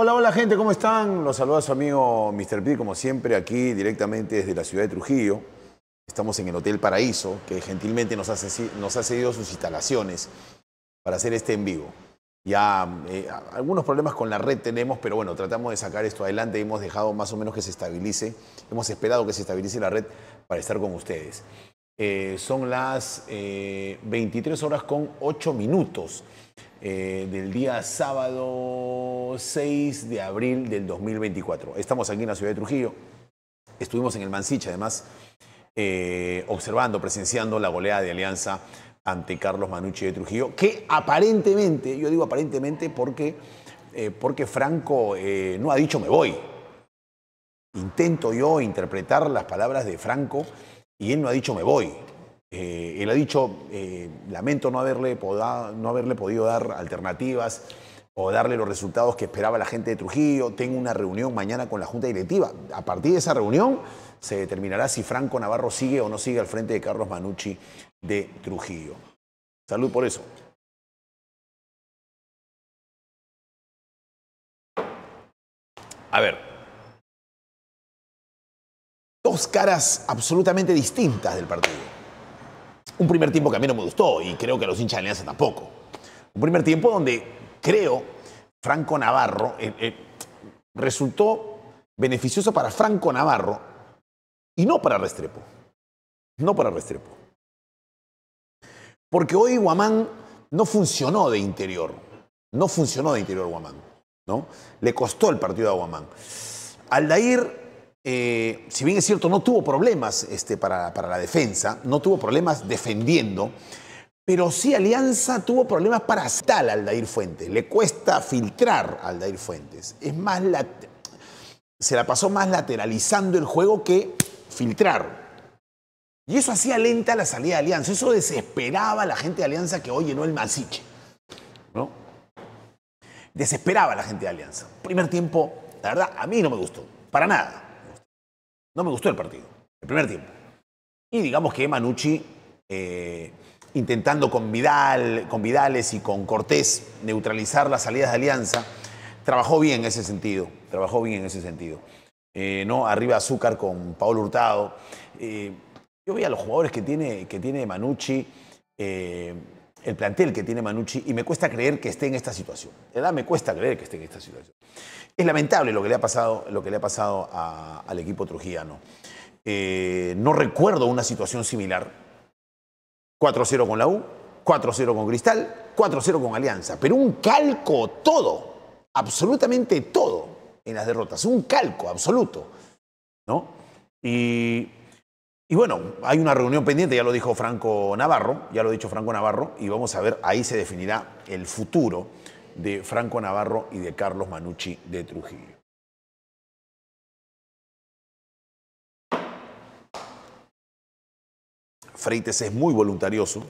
Hola, hola gente, ¿cómo están? Los saluda su amigo Mr. P, como siempre, aquí directamente desde la ciudad de Trujillo. Estamos en el Hotel Paraíso, que gentilmente nos, ha cedido sus instalaciones para hacer este en vivo. Ya eh, algunos problemas con la red tenemos, pero bueno, tratamos de sacar esto adelante. y Hemos dejado más o menos que se estabilice, hemos esperado que se estabilice la red para estar con ustedes. Eh, son las 23 eh, horas con 8 minutos. Eh, del día sábado 6 de abril del 2024. Estamos aquí en la ciudad de Trujillo. Estuvimos en el Mansich, además, eh, observando, presenciando la goleada de Alianza ante Carlos Manucci de Trujillo, que aparentemente, yo digo aparentemente porque, eh, porque Franco no ha dicho me voy. Intento yo interpretar las palabras de Franco y él no ha dicho me voy. Eh, él ha dicho, eh, lamento no haberle, no haberle podido dar alternativas o darle los resultados que esperaba la gente de Trujillo. Tengo una reunión mañana con la Junta Directiva. A partir de esa reunión se determinará si Franco Navarro sigue o no sigue al frente de Carlos Manucci de Trujillo. Salud por eso. A ver, dos caras absolutamente distintas del partido un primer tiempo que a mí no me gustó y creo que a los hinchas de Alianza tampoco. Un primer tiempo donde creo Franco Navarro eh, eh, resultó beneficioso para Franco Navarro y no para Restrepo. No para Restrepo. Porque hoy Guamán no funcionó de interior. No funcionó de interior Guamán. ¿no? Le costó el partido a Guamán. Aldair eh, si bien es cierto, no tuvo problemas este, para, la defensa, no tuvo problemas defendiendo, pero sí Alianza tuvo problemas para tal Aldair Fuentes. Le cuesta filtrar a Aldair Fuentes. Es más se la pasó más lateralizando el juego que filtrar. Y eso hacía lenta la salida de Alianza. Eso desesperaba a la gente de Alianza que hoy llenó el Masiche. ¿no? Desesperaba a la gente de Alianza. Primer tiempo, la verdad, a mí no me gustó. Para nada. No me gustó el partido, el primer tiempo. Y digamos que Manucci, eh, intentando con Vidal, con Vidales y con Cortés neutralizar las salidas de Alianza, trabajó bien en ese sentido. Trabajó bien en ese sentido. Eh, ¿no? Arriba Azúcar con Paolo Hurtado. Eh, yo veía los jugadores que tiene, que tiene Manucci, el plantel que tiene Manucci, y me cuesta creer que esté en esta situación. Me cuesta creer que esté en esta situación. Es lamentable lo que le ha pasado, lo que le ha pasado al equipo trujillano. Eh, no recuerdo una situación similar. 4-0 con la U, 4-0 con Cristal, 4-0 con Alianza. Pero un calco todo, absolutamente todo en las derrotas. Un calco absoluto. Y, y bueno, hay una reunión pendiente, ya lo dijo Franco Navarro, ya lo ha dicho Franco Navarro, y vamos a ver, ahí se definirá el futuro de Franco Navarro y de Carlos Manucci de Trujillo. Freites es muy voluntarioso.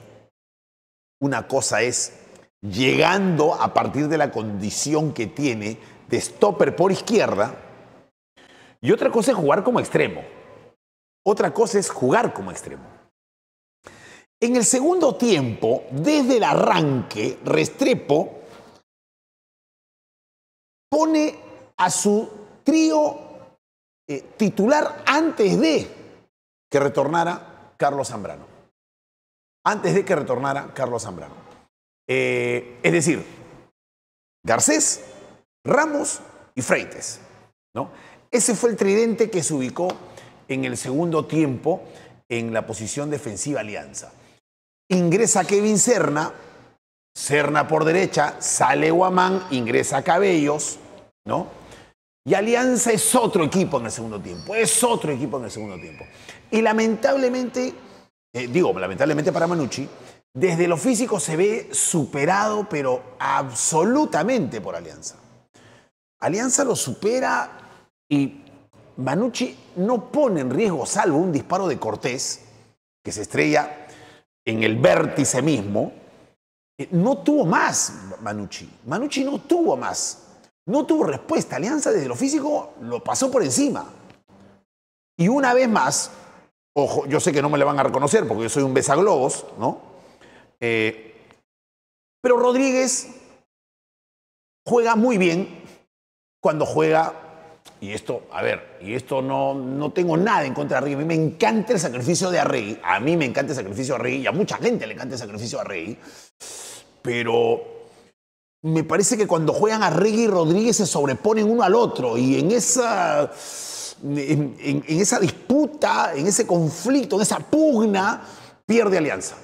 Una cosa es llegando a partir de la condición que tiene de stopper por izquierda y otra cosa es jugar como extremo. Otra cosa es jugar como extremo. En el segundo tiempo, desde el arranque, Restrepo pone a su trío eh, titular antes de que retornara Carlos Zambrano. Antes de que retornara Carlos Zambrano. Eh, es decir, Garcés, Ramos y Freites. ¿no? Ese fue el tridente que se ubicó en el segundo tiempo en la posición defensiva Alianza. Ingresa Kevin Serna, Serna por derecha, sale Guamán, ingresa Cabellos, ¿no? Y Alianza es otro equipo en el segundo tiempo, es otro equipo en el segundo tiempo. Y lamentablemente, eh, digo, lamentablemente para Manucci, desde lo físico se ve superado, pero absolutamente por Alianza. Alianza lo supera y Manucci no pone en riesgo, salvo un disparo de Cortés, que se estrella en el vértice mismo, eh, no tuvo más Manucci. Manucci no tuvo más. No tuvo respuesta. Alianza desde lo físico lo pasó por encima. Y una vez más, ojo, yo sé que no me le van a reconocer porque yo soy un besaglobos, ¿no? Eh, pero Rodríguez juega muy bien cuando juega, y esto, a ver, y esto no, no tengo nada en contra de Arregui. A mí me encanta el sacrificio de Arregui. A mí me encanta el sacrificio de Arregui y a mucha gente le encanta el sacrificio de Arregui pero me parece que cuando juegan a Reggie y Rodríguez se sobreponen uno al otro y en esa, en, esa disputa, en ese conflicto, en esa pugna, pierde Alianza.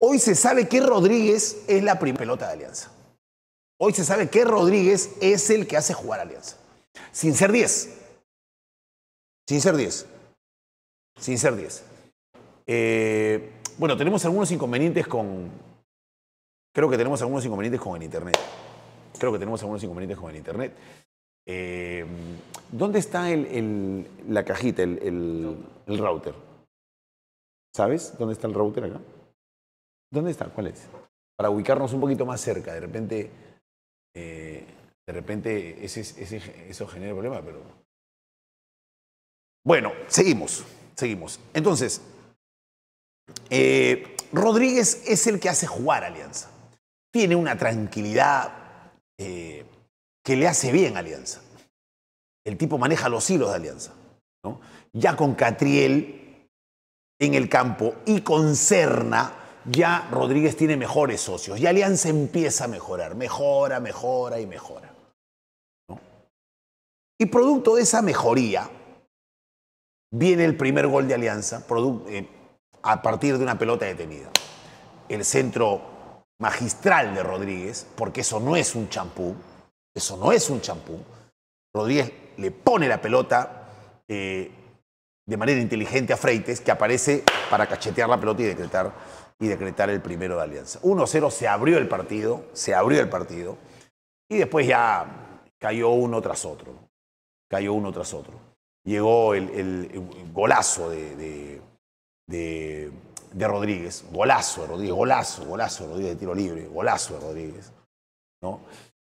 Hoy se sabe que Rodríguez es la primera pelota de Alianza. Hoy se sabe que Rodríguez es el que hace jugar Alianza. Sin ser 10. Sin ser 10. Sin ser 10. Eh, bueno, tenemos algunos inconvenientes con, Creo que tenemos algunos inconvenientes con el Internet. Creo que tenemos algunos inconvenientes con el Internet. Eh, ¿Dónde está la cajita, el, router? ¿Sabes dónde está el router acá? ¿Dónde está? ¿Cuál es? Para ubicarnos un poquito más cerca. De repente, eh, de repente eso genera problemas. pero... Bueno, seguimos, seguimos. Entonces, eh, Rodríguez es el que hace jugar Alianza tiene una tranquilidad eh, que le hace bien a Alianza. El tipo maneja los hilos de Alianza. Ya con Catriel en el campo y con Serna, ya Rodríguez tiene mejores socios. Y Alianza empieza a mejorar, mejora, mejora y mejora. Y producto de esa mejoría, viene el primer gol de Alianza, eh, a partir de una pelota detenida. El centro magistral de Rodríguez, porque eso no es un champú, eso no es un champú. Rodríguez le pone la pelota eh, de manera inteligente a Freites, que aparece para cachetear la pelota y decretar, y decretar el primero de Alianza. 1-0 se abrió el partido, se abrió el partido, y después ya cayó uno tras otro, cayó uno tras otro. Llegó el, golazo de de Rodríguez, golazo de Rodríguez, golazo, golazo de Rodríguez de tiro libre, golazo de Rodríguez. ¿no?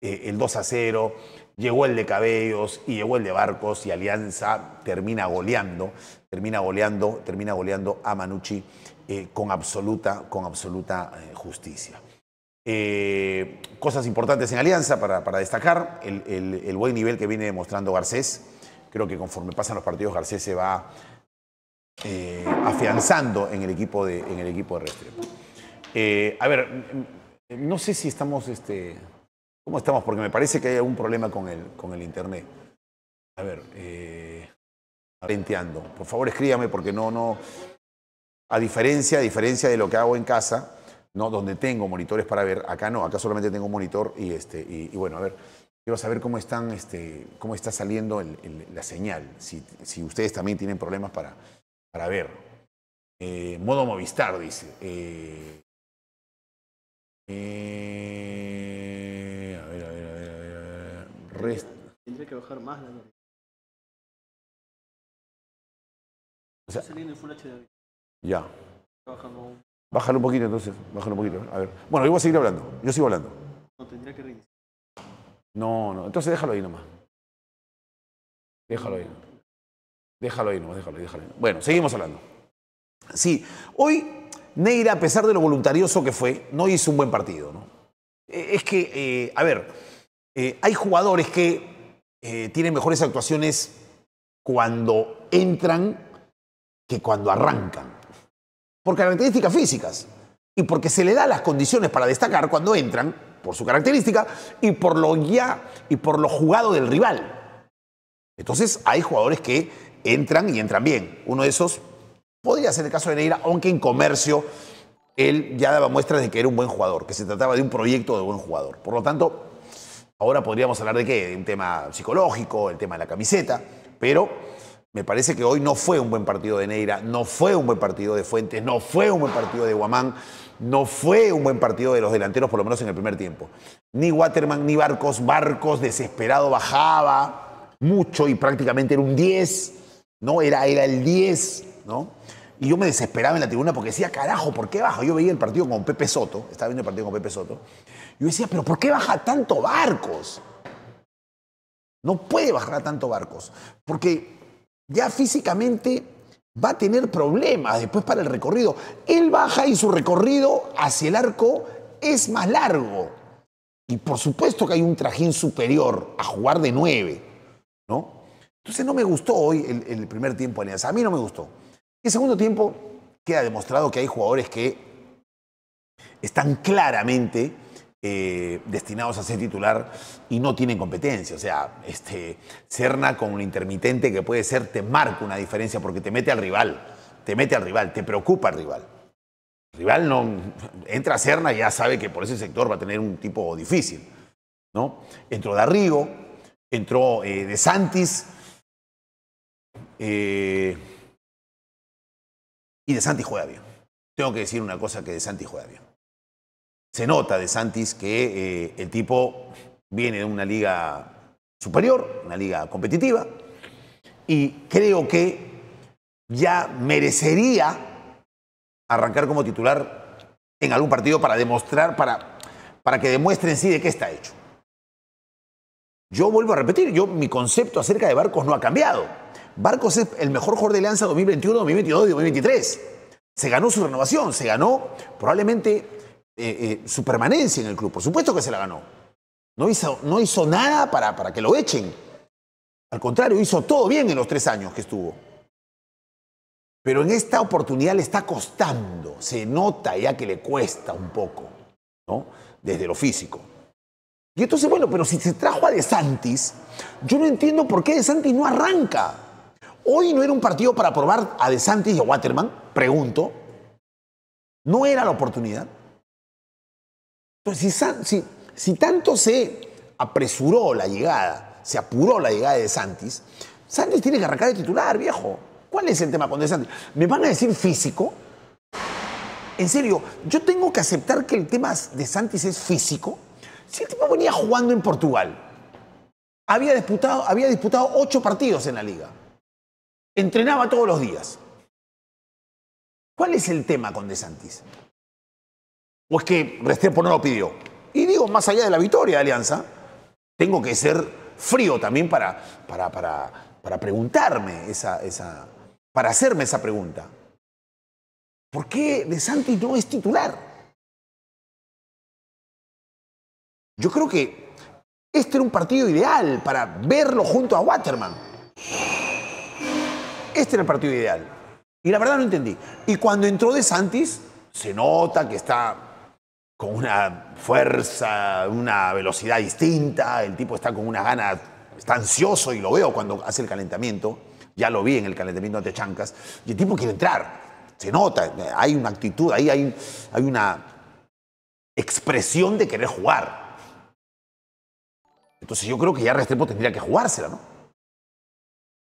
Eh, el 2 a 0, llegó el de Cabellos y llegó el de Barcos y Alianza termina goleando, termina goleando, termina goleando a Manucci eh, con absoluta, con absoluta eh, justicia. cosas importantes en Alianza para, destacar, el, el, buen nivel que viene demostrando Garcés. Creo que conforme pasan los partidos Garcés se va eh, afianzando en el equipo de, en el equipo de Restrepo. Eh, a ver, mm, no sé si estamos, este, ¿cómo estamos? Porque me parece que hay algún problema con el, con el internet. A ver, eh, Por favor, escríbame porque no, no. A diferencia, a diferencia de lo que hago en casa, ¿no? donde tengo monitores para ver, acá no, acá solamente tengo un monitor y, este, y, bueno, a ver, quiero saber cómo, están, este, cómo está saliendo la señal, si ustedes también tienen problemas para, a ver. Eh, modo Movistar, dice. Eh, eh, a ver, a ver, a ver, a ver. Rest... Tendría que bajar más la O sea, Está saliendo Full Ya. Bajando. Bájalo un poquito entonces, bájalo un poquito. A ver. Bueno, yo voy a seguir hablando. Yo sigo hablando. No, tendría que reiniciar. No, no. Entonces déjalo ahí nomás. Déjalo ahí. Déjalo ahí, no, déjalo déjalo Bueno, seguimos hablando. Sí, hoy Neira, a pesar de lo voluntarioso que fue, no hizo un buen partido, ¿no? Eh, es que, eh, a ver, eh, hay jugadores que tienen mejores actuaciones cuando entran que cuando arrancan. Por características físicas. Y porque se le da las condiciones para destacar cuando entran, por su característica, y por lo ya, y por lo jugado del rival. Entonces hay jugadores que entran y entran bien. Uno de esos podría ser el caso de Neira, aunque en comercio él ya daba muestras de que era un buen jugador, que se trataba de un proyecto de buen jugador. Por lo tanto, ahora podríamos hablar de qué, de un tema psicológico, el tema de la camiseta, pero me parece que hoy no fue un buen partido de Neira, no fue un buen partido de Fuentes, no fue un buen partido de Guamán, no fue un buen partido de los delanteros, por lo menos en el primer tiempo. Ni Waterman, ni Barcos, Barcos desesperado bajaba mucho y prácticamente era un 10 ¿no? Era, era el 10, ¿no? Y yo me desesperaba en la tribuna porque decía, carajo, ¿por qué baja? Yo veía el partido con Pepe Soto, estaba viendo el partido con Pepe Soto. Y yo decía, ¿pero por qué baja tanto barcos? No puede bajar tanto barcos. Porque ya físicamente va a tener problemas después para el recorrido. Él baja y su recorrido hacia el arco es más largo. Y por supuesto que hay un trajín superior a jugar de 9, ¿no? Entonces no me gustó hoy el, primer tiempo de Alianza. A mí no me gustó. El segundo tiempo queda demostrado que hay jugadores que están claramente eh, destinados a ser titular y no tienen competencia. O sea, este, Cerna con un intermitente que puede ser, te marca una diferencia porque te mete al rival, te mete al rival, te preocupa al rival. rival no entra a Cerna y ya sabe que por ese sector va a tener un tipo difícil. ¿no? Entró Darrigo, entró eh, De Santis, eh, y De Santi juega bien. Tengo que decir una cosa que De Santi juega bien. Se nota De Santis que eh, el tipo viene de una liga superior, una liga competitiva, y creo que ya merecería arrancar como titular en algún partido para demostrar, para, para que demuestre en sí de qué está hecho. Yo vuelvo a repetir, yo, mi concepto acerca de Barcos no ha cambiado Barcos es el mejor jugador de Alianza 2021, 2022 y 2023. Se ganó su renovación, se ganó probablemente eh, eh, su permanencia en el club. Por supuesto que se la ganó. No hizo, no hizo nada para, para que lo echen. Al contrario, hizo todo bien en los tres años que estuvo. Pero en esta oportunidad le está costando, se nota ya que le cuesta un poco, ¿no? Desde lo físico. Y entonces, bueno, pero si se trajo a De Santis, yo no entiendo por qué De Santis no arranca. ¿Hoy no era un partido para probar a De Santis y a Waterman? Pregunto. ¿No era la oportunidad? Pues si, tanto se apresuró la llegada, se apuró la llegada de Santis, Santis tiene que arrancar de titular, viejo. ¿Cuál es el tema con De Santis? ¿Me van a decir físico? En serio, yo tengo que aceptar que el tema de Santis es físico. Si el tipo venía jugando en Portugal, había disputado, había disputado ocho partidos en la liga entrenaba todos los días. ¿Cuál es el tema con De Santis? ¿O es que Restrepo no lo pidió? Y digo, más allá de la victoria de Alianza, tengo que ser frío también para, para, preguntarme esa, para hacerme esa pregunta. ¿Por qué De Santis no es titular? Yo creo que este era un partido ideal para verlo junto a Waterman este era el partido ideal. Y la verdad no entendí. Y cuando entró De Santis, se nota que está con una fuerza, una velocidad distinta, el tipo está con una gana, está ansioso y lo veo cuando hace el calentamiento, ya lo vi en el calentamiento ante Chancas, y el tipo quiere entrar, se nota, hay una actitud, ahí hay, hay una expresión de querer jugar. Entonces yo creo que ya Restrepo tendría que jugársela, ¿no?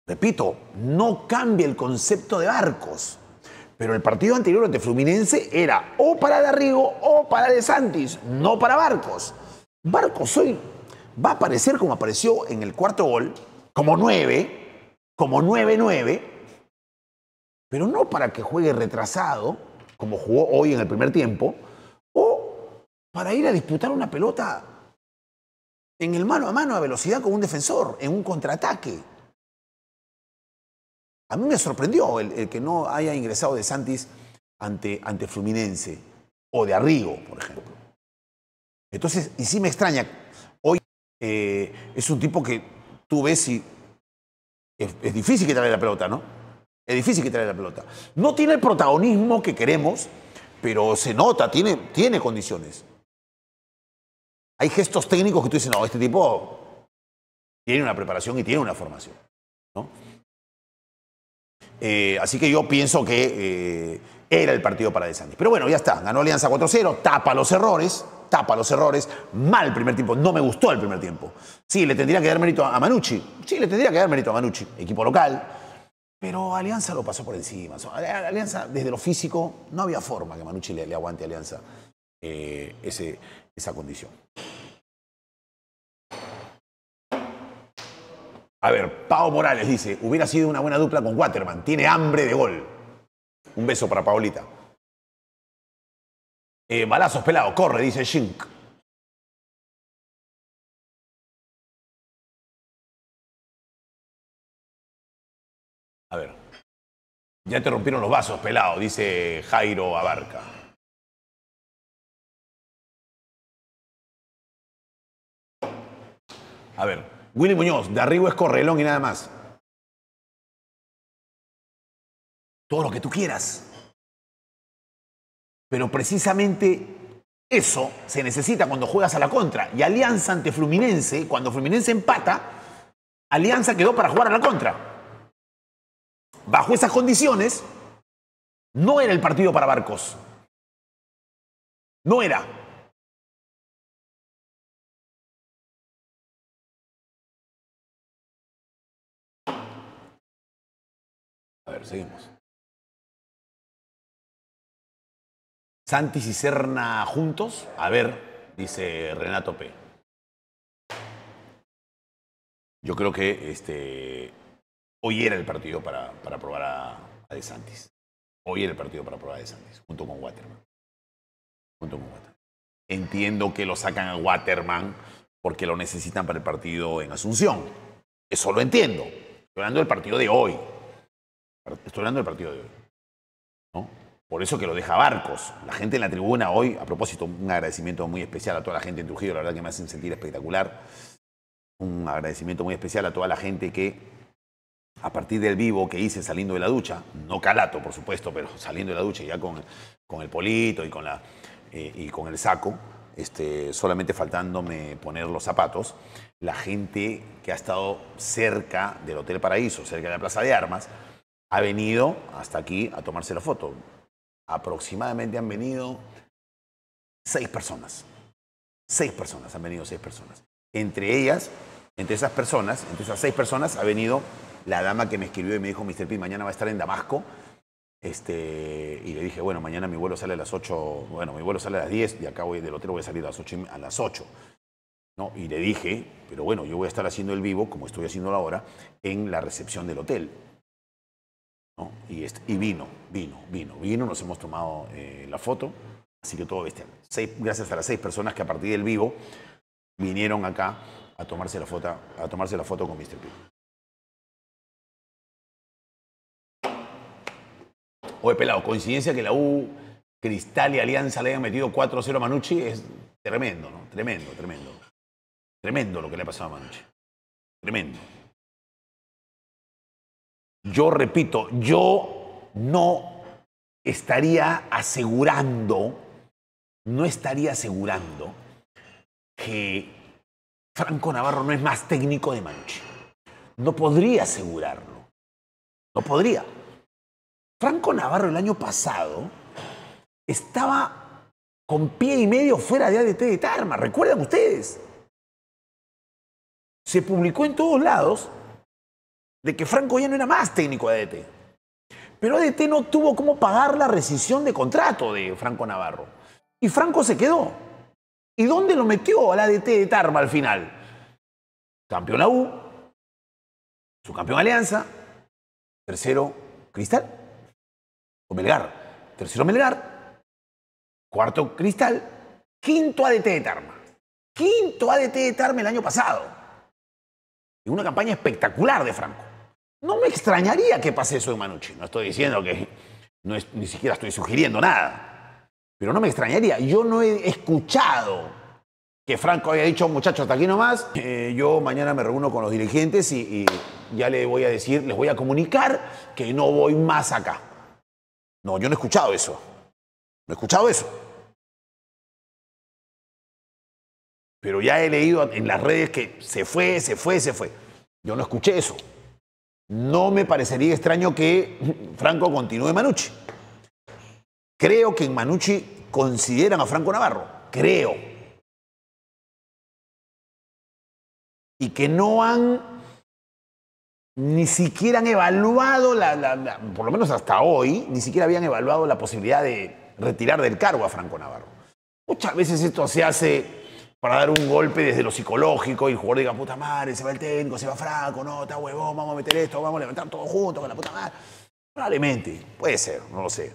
Repito, no cambia el concepto de barcos. Pero el partido anterior ante Fluminense era o para Darrigo o para De Santis, no para Barcos. Barcos hoy va a aparecer como apareció en el cuarto gol, como 9, como 9-9, pero no para que juegue retrasado, como jugó hoy en el primer tiempo, o para ir a disputar una pelota en el mano a mano a velocidad con un defensor, en un contraataque. A mí me sorprendió el, que no haya ingresado de Santis ante, ante Fluminense o de Arrigo, por ejemplo. Entonces, y sí me extraña, hoy eh, es un tipo que tú ves y es, difícil que traiga la pelota, ¿no? Es difícil que traiga la pelota. No tiene el protagonismo que queremos, pero se nota, tiene, tiene condiciones. Hay gestos técnicos que tú dices, no, este tipo tiene una preparación y tiene una formación, ¿no? Eh, así que yo pienso que eh, era el partido para De Santis. Pero bueno, ya está. Ganó Alianza 4-0, tapa los errores, tapa los errores. Mal primer tiempo. No me gustó el primer tiempo. Sí, le tendría que dar mérito a Manucci. Sí, le tendría que dar mérito a Manucci, equipo local. Pero Alianza lo pasó por encima. Alianza, desde lo físico, no había forma que Manucci le, aguante a Alianza eh, esa condición. A ver, Pau Morales dice, hubiera sido una buena dupla con Waterman, tiene hambre de gol. Un beso para Paulita. Eh, balazos pelado, corre, dice Shink. A ver. Ya te rompieron los vasos, pelado, dice Jairo Abarca. A ver, Willy Muñoz, de arriba es Correlón y nada más. Todo lo que tú quieras. Pero precisamente eso se necesita cuando juegas a la contra. Y Alianza ante Fluminense, cuando Fluminense empata, Alianza quedó para jugar a la contra. Bajo esas condiciones, no era el partido para Barcos. No era. seguimos. Santis y Serna juntos, a ver, dice Renato P. Yo creo que este, hoy era el partido para, probar a, De Santis. Hoy era el partido para probar a De Santis, junto con Waterman. Junto con Waterman. Entiendo que lo sacan a Waterman porque lo necesitan para el partido en Asunción. Eso lo entiendo. Estoy hablando del partido de hoy. Estoy hablando del partido de hoy. Por eso que lo deja Barcos. La gente en la tribuna hoy, a propósito, un agradecimiento muy especial a toda la gente en Trujillo, la verdad que me hacen sentir espectacular. Un agradecimiento muy especial a toda la gente que, a partir del vivo que hice saliendo de la ducha, no calato, por supuesto, pero saliendo de la ducha ya con, el polito y con, la, eh, y con el saco, este, solamente faltándome poner los zapatos, la gente que ha estado cerca del Hotel Paraíso, cerca de la Plaza de Armas, ha venido hasta aquí a tomarse la foto. Aproximadamente han venido seis personas. Seis personas, han venido seis personas. Entre ellas, entre esas personas, entre esas seis personas, ha venido la dama que me escribió y me dijo, Mr. P, mañana va a estar en Damasco. Este, y le dije, bueno, mañana mi vuelo sale a las ocho, bueno, mi vuelo sale a las 10 y acá del hotel voy a salir a las 8. a las 8. ¿no? Y le dije, pero bueno, yo voy a estar haciendo el vivo, como estoy haciendo ahora, en la recepción del hotel. Y, vino, vino, vino, vino, nos hemos tomado eh, la foto, así que todo bestia. gracias a las seis personas que a partir del vivo vinieron acá a tomarse la foto, a tomarse la foto con Mr. P. Oye, pelado, coincidencia que la U, Cristal y Alianza le hayan metido 4-0 a Manucci es tremendo, ¿no? Tremendo, tremendo. Tremendo lo que le ha pasado a Manucci. Tremendo yo repito, yo no estaría asegurando, no estaría asegurando que Franco Navarro no es más técnico de Manchi. No podría asegurarlo. No podría. Franco Navarro el año pasado estaba con pie y medio fuera de ADT de Tarma, recuerdan ustedes. Se publicó en todos lados de que Franco ya no era más técnico de ADT. E Pero ADT e no tuvo cómo pagar la rescisión de contrato de Franco Navarro. Y Franco se quedó. ¿Y dónde lo metió al ADT e de Tarma al final? Campeón la U, campeón Alianza, tercero Cristal o Melgar, tercero Melgar, cuarto Cristal, quinto ADT de Tarma. Quinto ADT de Tarma el año pasado. Y una campaña espectacular de Franco. No me extrañaría que pase eso en Manucci. No estoy diciendo que. No ni siquiera estoy sugiriendo nada. Pero no me extrañaría. Yo no he escuchado que Franco haya dicho, muchachos, hasta aquí nomás. Eh, yo mañana me reúno con los dirigentes y, ya le voy a decir, les voy a comunicar que no voy más acá. No, yo no he escuchado eso. No he escuchado eso. Pero ya he leído en las redes que se fue, se fue, se fue. Yo no escuché eso no me parecería extraño que Franco continúe Manucci. Creo que en Manucci consideran a Franco Navarro. Creo. Y que no han ni siquiera han evaluado, por lo menos hasta hoy, ni siquiera habían evaluado la posibilidad de retirar del cargo a Franco Navarro. Muchas veces esto se hace para dar un golpe desde lo psicológico y el jugador diga, puta madre, se va el técnico, se va Franco, no, está huevón, vamos a meter esto, vamos a levantar todo junto, con la puta madre. Probablemente, puede ser, no lo sé.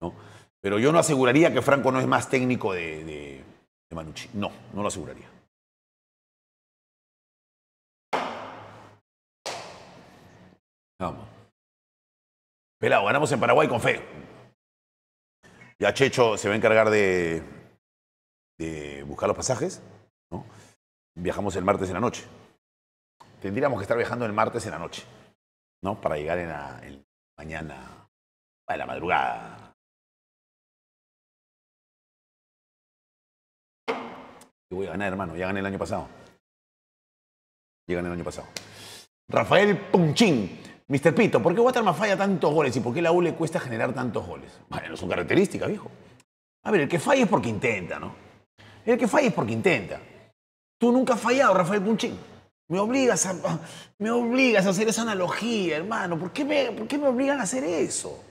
¿No? Pero yo no aseguraría que Franco no es más técnico de, de Manucci. No, no lo aseguraría. Vamos. Pelado, ganamos en Paraguay con fe. Ya Checho se va a encargar de, de buscar los pasajes, ¿no? viajamos el martes en la noche. Tendríamos que estar viajando el martes en la noche, ¿no? Para llegar en la, mañana, a la madrugada. Yo voy a ganar, hermano. Ya gané el año pasado. Ya el año pasado. Rafael Punchín. Mr. Pito, ¿por qué Waterman falla tantos goles y por qué la U le cuesta generar tantos goles? Bueno, son características, viejo. A ver, el que falla es porque intenta, ¿no? El que falla es porque intenta. Tú nunca has fallado, Rafael Punchín. Me obligas, a, ah, me obligas a hacer esa analogía, hermano. ¿Por qué, me, ¿Por qué me obligan a hacer eso?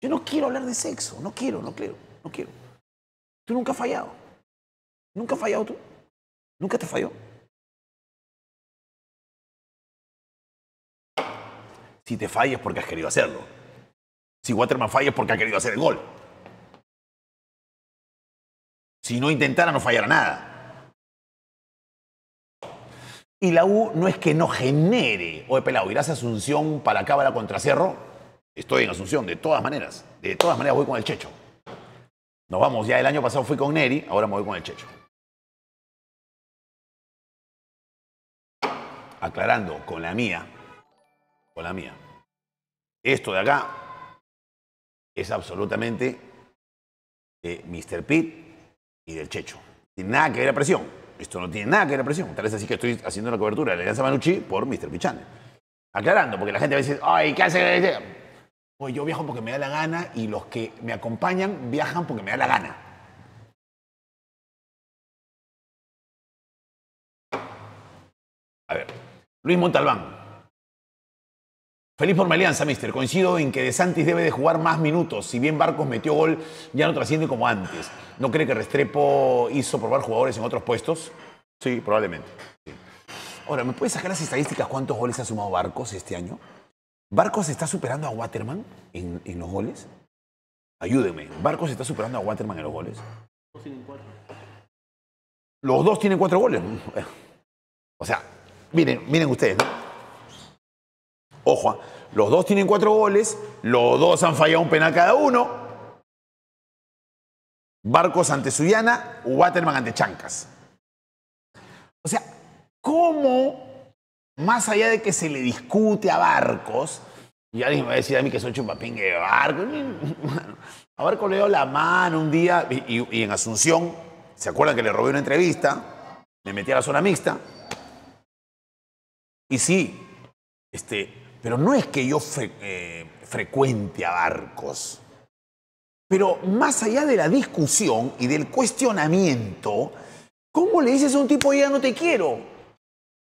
Yo no quiero hablar de sexo. No quiero, no quiero, no quiero. Tú nunca has fallado. ¿Nunca has fallado tú? ¿Nunca te falló? Si te fallas porque has querido hacerlo. Si Waterman falla es porque ha querido hacer el gol. Si no intentara, no fallara nada. Y la U no es que no genere. Oye, pelado, irás a Asunción para acá, para contracierro. Estoy en Asunción, de todas maneras. De todas maneras voy con el Checho. Nos vamos, ya el año pasado fui con Neri, ahora me voy con el Checho. Aclarando, con la mía, con la mía. Esto de acá es absolutamente eh, Mr. Pitt y del Checho. Tiene nada que ver la presión. Esto no tiene nada que ver la presión. Tal vez así que estoy haciendo la cobertura de la Alianza Manucci por Mr. Pichane. Aclarando, porque la gente a veces, ay, ¿qué hace? Pues yo viajo porque me da la gana y los que me acompañan viajan porque me da la gana. A ver, Luis Montalbán, Feliz por mi alianza, mister. Coincido en que De Santis debe de jugar más minutos. Si bien Barcos metió gol, ya no trasciende como antes. ¿No cree que Restrepo hizo probar jugadores en otros puestos? Sí, probablemente. Ahora, ¿me puedes sacar las estadísticas cuántos goles ha sumado Barcos este año? ¿Barcos está superando a Waterman en, los goles? Ayúdenme. ¿Barcos está superando a Waterman en los goles? Los dos tienen cuatro. Los dos tienen cuatro goles. O sea, miren, miren ustedes, ¿no? Ojo, ah, los dos tienen cuatro goles, los dos han fallado un penal cada uno. Barcos ante Suyana, Waterman ante Chancas. O sea, ¿cómo, más allá de que se le discute a Barcos, y alguien me va a decir a mí que soy chupapingue de Barcos, a Barcos le dio la mano un día y, en Asunción, ¿se acuerdan que le robé una entrevista? Me metí a la zona mixta. Y sí, este, pero no es que yo eh, frecuente a barcos. Pero más allá de la discusión y del cuestionamiento, ¿cómo le dices a un tipo ya no te quiero?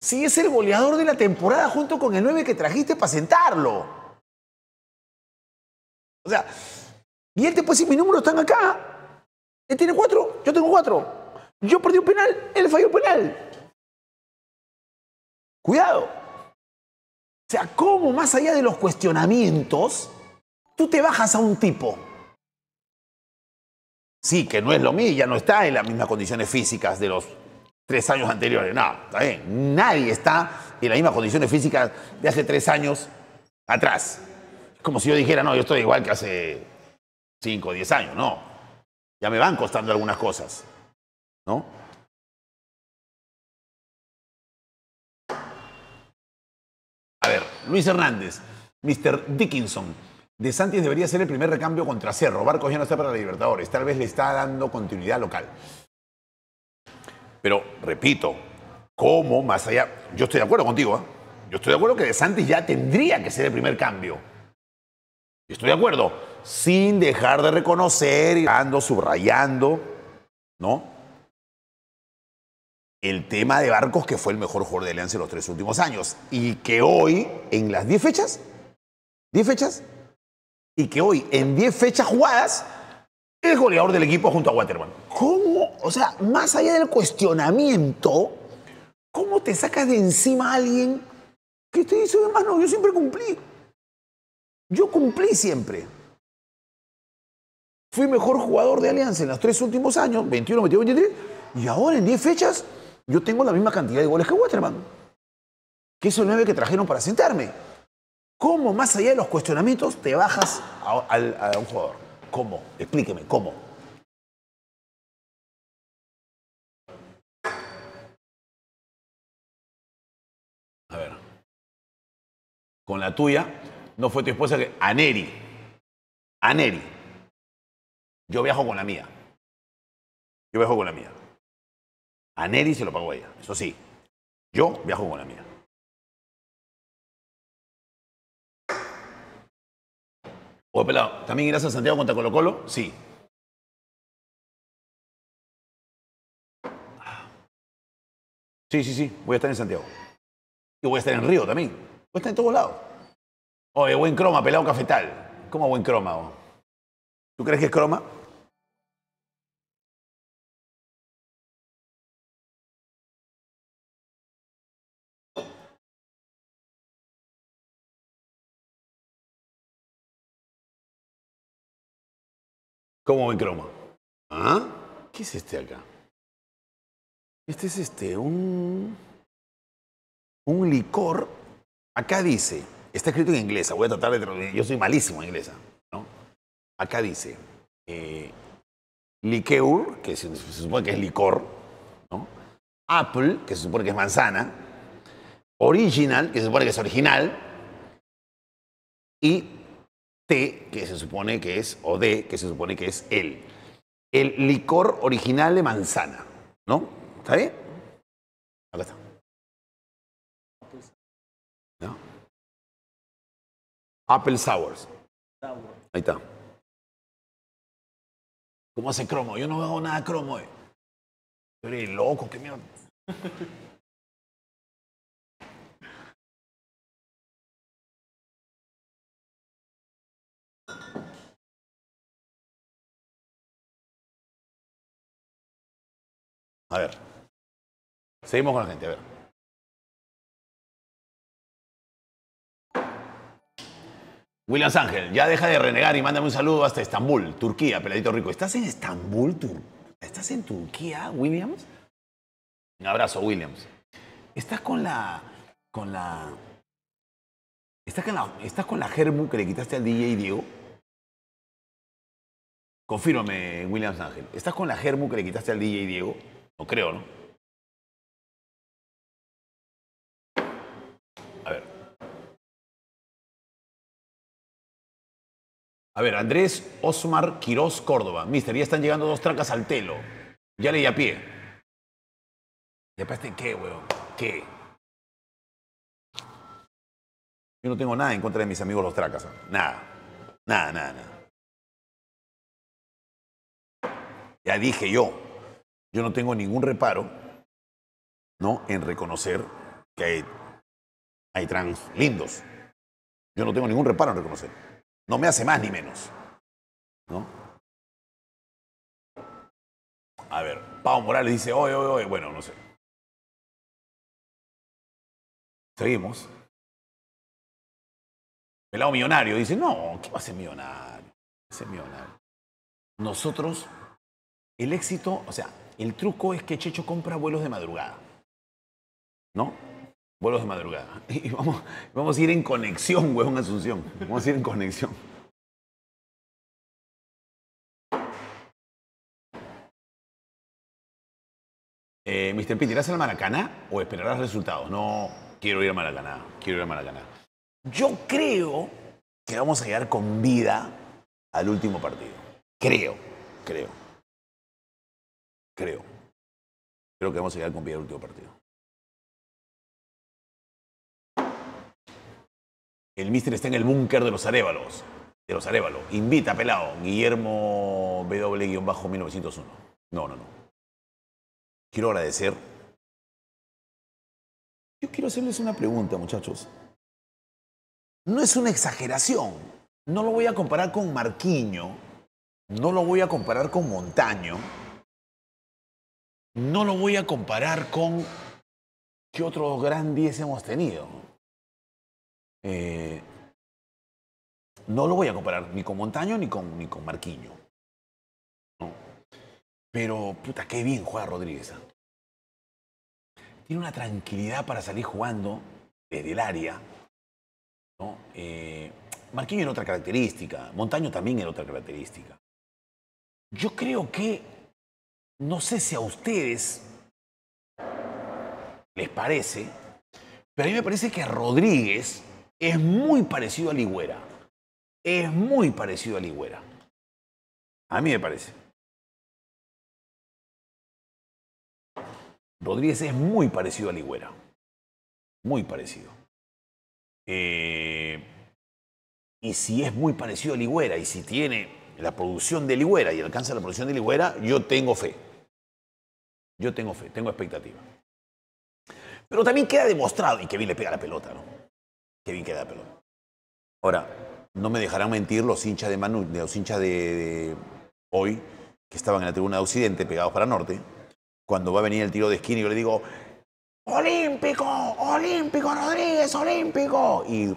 Si es el goleador de la temporada junto con el 9 que trajiste para sentarlo. O sea, y él te puede decir, mis números están acá. Él tiene cuatro, yo tengo cuatro. Yo perdí un penal, él falló un penal. Cuidado. O sea, ¿cómo más allá de los cuestionamientos, tú te bajas a un tipo? Sí, que no es lo mío, ya no está en las mismas condiciones físicas de los tres años anteriores. No, está bien. Nadie está en las mismas condiciones físicas de hace tres años atrás. Es Como si yo dijera, no, yo estoy igual que hace cinco o diez años. No. Ya me van costando algunas cosas. ¿No? Luis Hernández, Mr. Dickinson. De Santis debería ser el primer recambio contra Cerro. Barco ya no está para la Libertadores. Tal vez le está dando continuidad local. Pero, repito, ¿cómo más allá? Yo estoy de acuerdo contigo. ¿eh? Yo estoy de acuerdo que De Santis ya tendría que ser el primer cambio. Estoy de acuerdo. Sin dejar de reconocer, y dando, subrayando, ¿no? el tema de Barcos, que fue el mejor jugador de Alianza en los tres últimos años, y que hoy, en las 10 fechas, 10 fechas, y que hoy, en 10 fechas jugadas, es goleador del equipo junto a Waterman. ¿Cómo? O sea, más allá del cuestionamiento, ¿cómo te sacas de encima a alguien que te dice, no? yo siempre cumplí? Yo cumplí siempre. Fui mejor jugador de Alianza en los tres últimos años, 21, 22, 23, y ahora en 10 fechas yo tengo la misma cantidad de goles que Waterman, que es el 9 que trajeron para sentarme. ¿Cómo, más allá de los cuestionamientos, te bajas a, a un jugador? ¿Cómo? Explíqueme, ¿cómo? A ver. Con la tuya, no fue tu esposa que. Aneri. Aneri. Yo viajo con la mía. Yo viajo con la mía. A Neri se lo pagó ella, eso sí. Yo viajo con la mía. Oye, oh, pelado, ¿también irás a Santiago contra Colo Colo? Sí. Sí, sí, sí, voy a estar en Santiago. Y voy a estar en Río también. Voy a estar en todos lados. Oye, buen croma, pelado cafetal. ¿Cómo buen croma? ¿Tú crees que es croma? ¿Cómo me croma? ¿Ah? ¿Qué es este acá? Este es este, un, un licor. Acá dice, está escrito en inglesa, voy a tratar de yo soy malísimo en inglesa, ¿no? Acá dice, eh, liqueur, que se, supone que es licor, ¿no? Apple, que se supone que es manzana, original, que se supone que es original, y T, que se supone que es, o D, que se supone que es el. El licor original de manzana, ¿no? ¿Está bien? Acá está. Apple Sours. Ahí está. ¿Cómo hace cromo? Yo no hago nada cromo. Eh. Yo loco, qué mierda. A ver. Seguimos con la gente, a ver. Williams Ángel, ya deja de renegar y mándame un saludo hasta Estambul, Turquía, peladito rico. ¿Estás en Estambul, Tur ¿Estás en Turquía, Williams? Un abrazo, Williams. ¿Estás con la. con la. ¿Estás con la, estás con la Germu que le quitaste al DJ Diego? Confírmame, Williams Ángel. ¿Estás con la Germu que le quitaste al DJ Diego? No creo, ¿no? A ver. A ver, Andrés Osmar Quiroz Córdoba. Mister, ya están llegando dos tracas al telo. Ya leí a pie. ¿Ya paste qué, weón? ¿Qué? Yo no tengo nada en contra de mis amigos los tracas. ¿eh? Nada. Nada, nada, nada. Ya dije yo yo no tengo ningún reparo ¿no? en reconocer que hay, trans lindos. Yo no tengo ningún reparo en reconocer. No me hace más ni menos. ¿no? A ver, Pau Morales dice, oye, oye, oye, bueno, no sé. Seguimos. El lado millonario dice, no, ¿qué va a ser millonario? Va a ser millonario. Nosotros, el éxito, o sea, el truco es que Checho compra vuelos de madrugada. ¿No? Vuelos de madrugada. Y vamos, vamos a ir en conexión, huevón Asunción. Vamos a ir en conexión. Eh, Mr. Pitt, ¿irás al Maracaná o esperarás resultados? No, quiero ir a Maracaná, quiero ir a Maracaná. Yo creo que vamos a llegar con vida al último partido. Creo, creo. Creo. Creo que vamos a llegar con cumplir el último partido. El míster está en el búnker de los Arévalos. De los arevalos Invita, pelado. Guillermo BW-1901. No, no, no. Quiero agradecer. Yo quiero hacerles una pregunta, muchachos. No es una exageración. No lo voy a comparar con Marquiño. No lo voy a comparar con Montaño no lo voy a comparar con qué otros gran 10 hemos tenido. Eh, no lo voy a comparar ni con Montaño ni con, ni Pero, puta, qué bien juega Rodríguez. Tiene una tranquilidad para salir jugando desde el área. ¿no? Eh, era otra característica, Montaño también era otra característica. Yo creo que no sé si a ustedes les parece, pero a mí me parece que Rodríguez es muy parecido a Ligüera. Es muy parecido a Ligüera. A mí me parece. Rodríguez es muy parecido a Ligüera. Muy parecido. Eh, y si es muy parecido a Ligüera y si tiene la producción de Ligüera y alcanza la producción de Ligüera, yo tengo fe. Yo tengo fe, tengo expectativa. Pero también queda demostrado, y Kevin le pega la pelota, ¿no? Que Kevin queda la pelota. Ahora, no me dejarán mentir los hinchas de Manu, los hinchas de, hoy, que estaban en la tribuna de Occidente, pegados para Norte, cuando va a venir el tiro de esquina y yo le digo, Olímpico, Olímpico Rodríguez, Olímpico. Y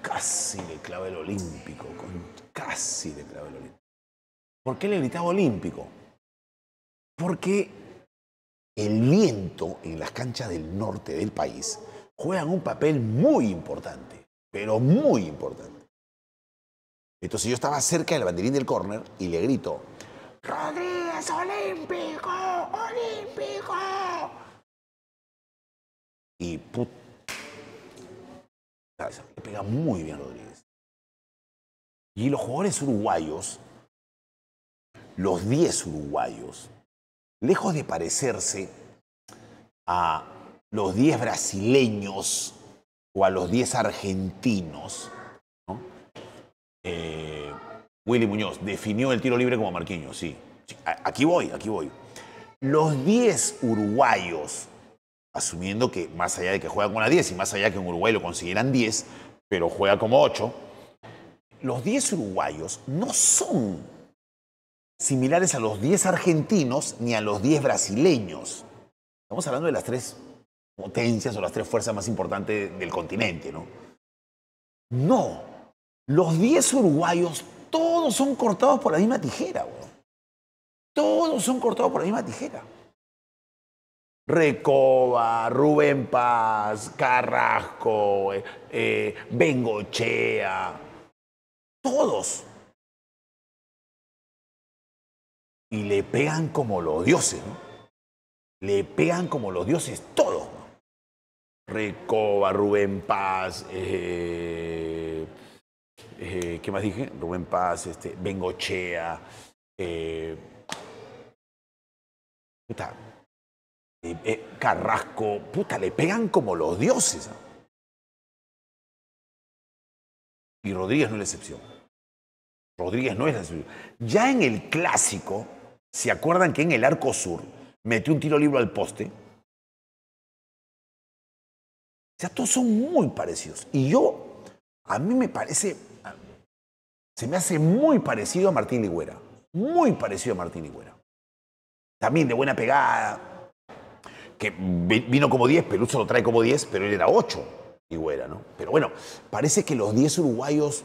casi le clava el Olímpico, con, casi le clava el Olímpico. ¿Por qué le gritaba Olímpico? Porque el viento en las canchas del norte del país juegan un papel muy importante, pero muy importante. Entonces yo estaba cerca del banderín del córner y le grito, Rodríguez Olímpico, Olímpico. Y put... Le pega muy bien Rodríguez. Y los jugadores uruguayos, los 10 uruguayos, lejos de parecerse a los 10 brasileños o a los 10 argentinos, eh, Willy Muñoz definió el tiro libre como marquiño, sí. aquí voy, aquí voy. Los 10 uruguayos, asumiendo que más allá de que juega con la 10 y más allá que en Uruguay lo consideran 10, pero juega como 8, los 10 uruguayos no son similares a los 10 argentinos ni a los 10 brasileños. Estamos hablando de las tres potencias o las tres fuerzas más importantes del continente, ¿no? No, los 10 uruguayos todos son cortados por la misma tijera, Todos son cortados por la misma tijera. Recoba, Rubén Paz, Carrasco, eh, eh, Bengochea. Todos. y le pegan como los dioses, ¿no? Le pegan como los dioses todos. Recoba, Rubén Paz, eh, eh, ¿qué más dije? Rubén Paz, este, Bengochea. Eh, puta, Carrasco, puta, le pegan como los dioses. Y Rodríguez no es la excepción. Rodríguez no es la excepción. Ya en el clásico, ¿Se acuerdan que en el arco sur metió un tiro libre al poste? O sea, todos son muy parecidos. Y yo, a mí me parece, se me hace muy parecido a Martín Ligüera. Muy parecido a Martín Ligüera. También de buena pegada. Que vino como 10, Peluso lo trae como 10, pero él era 8, Ligüera, ¿no? Pero bueno, parece que los 10 uruguayos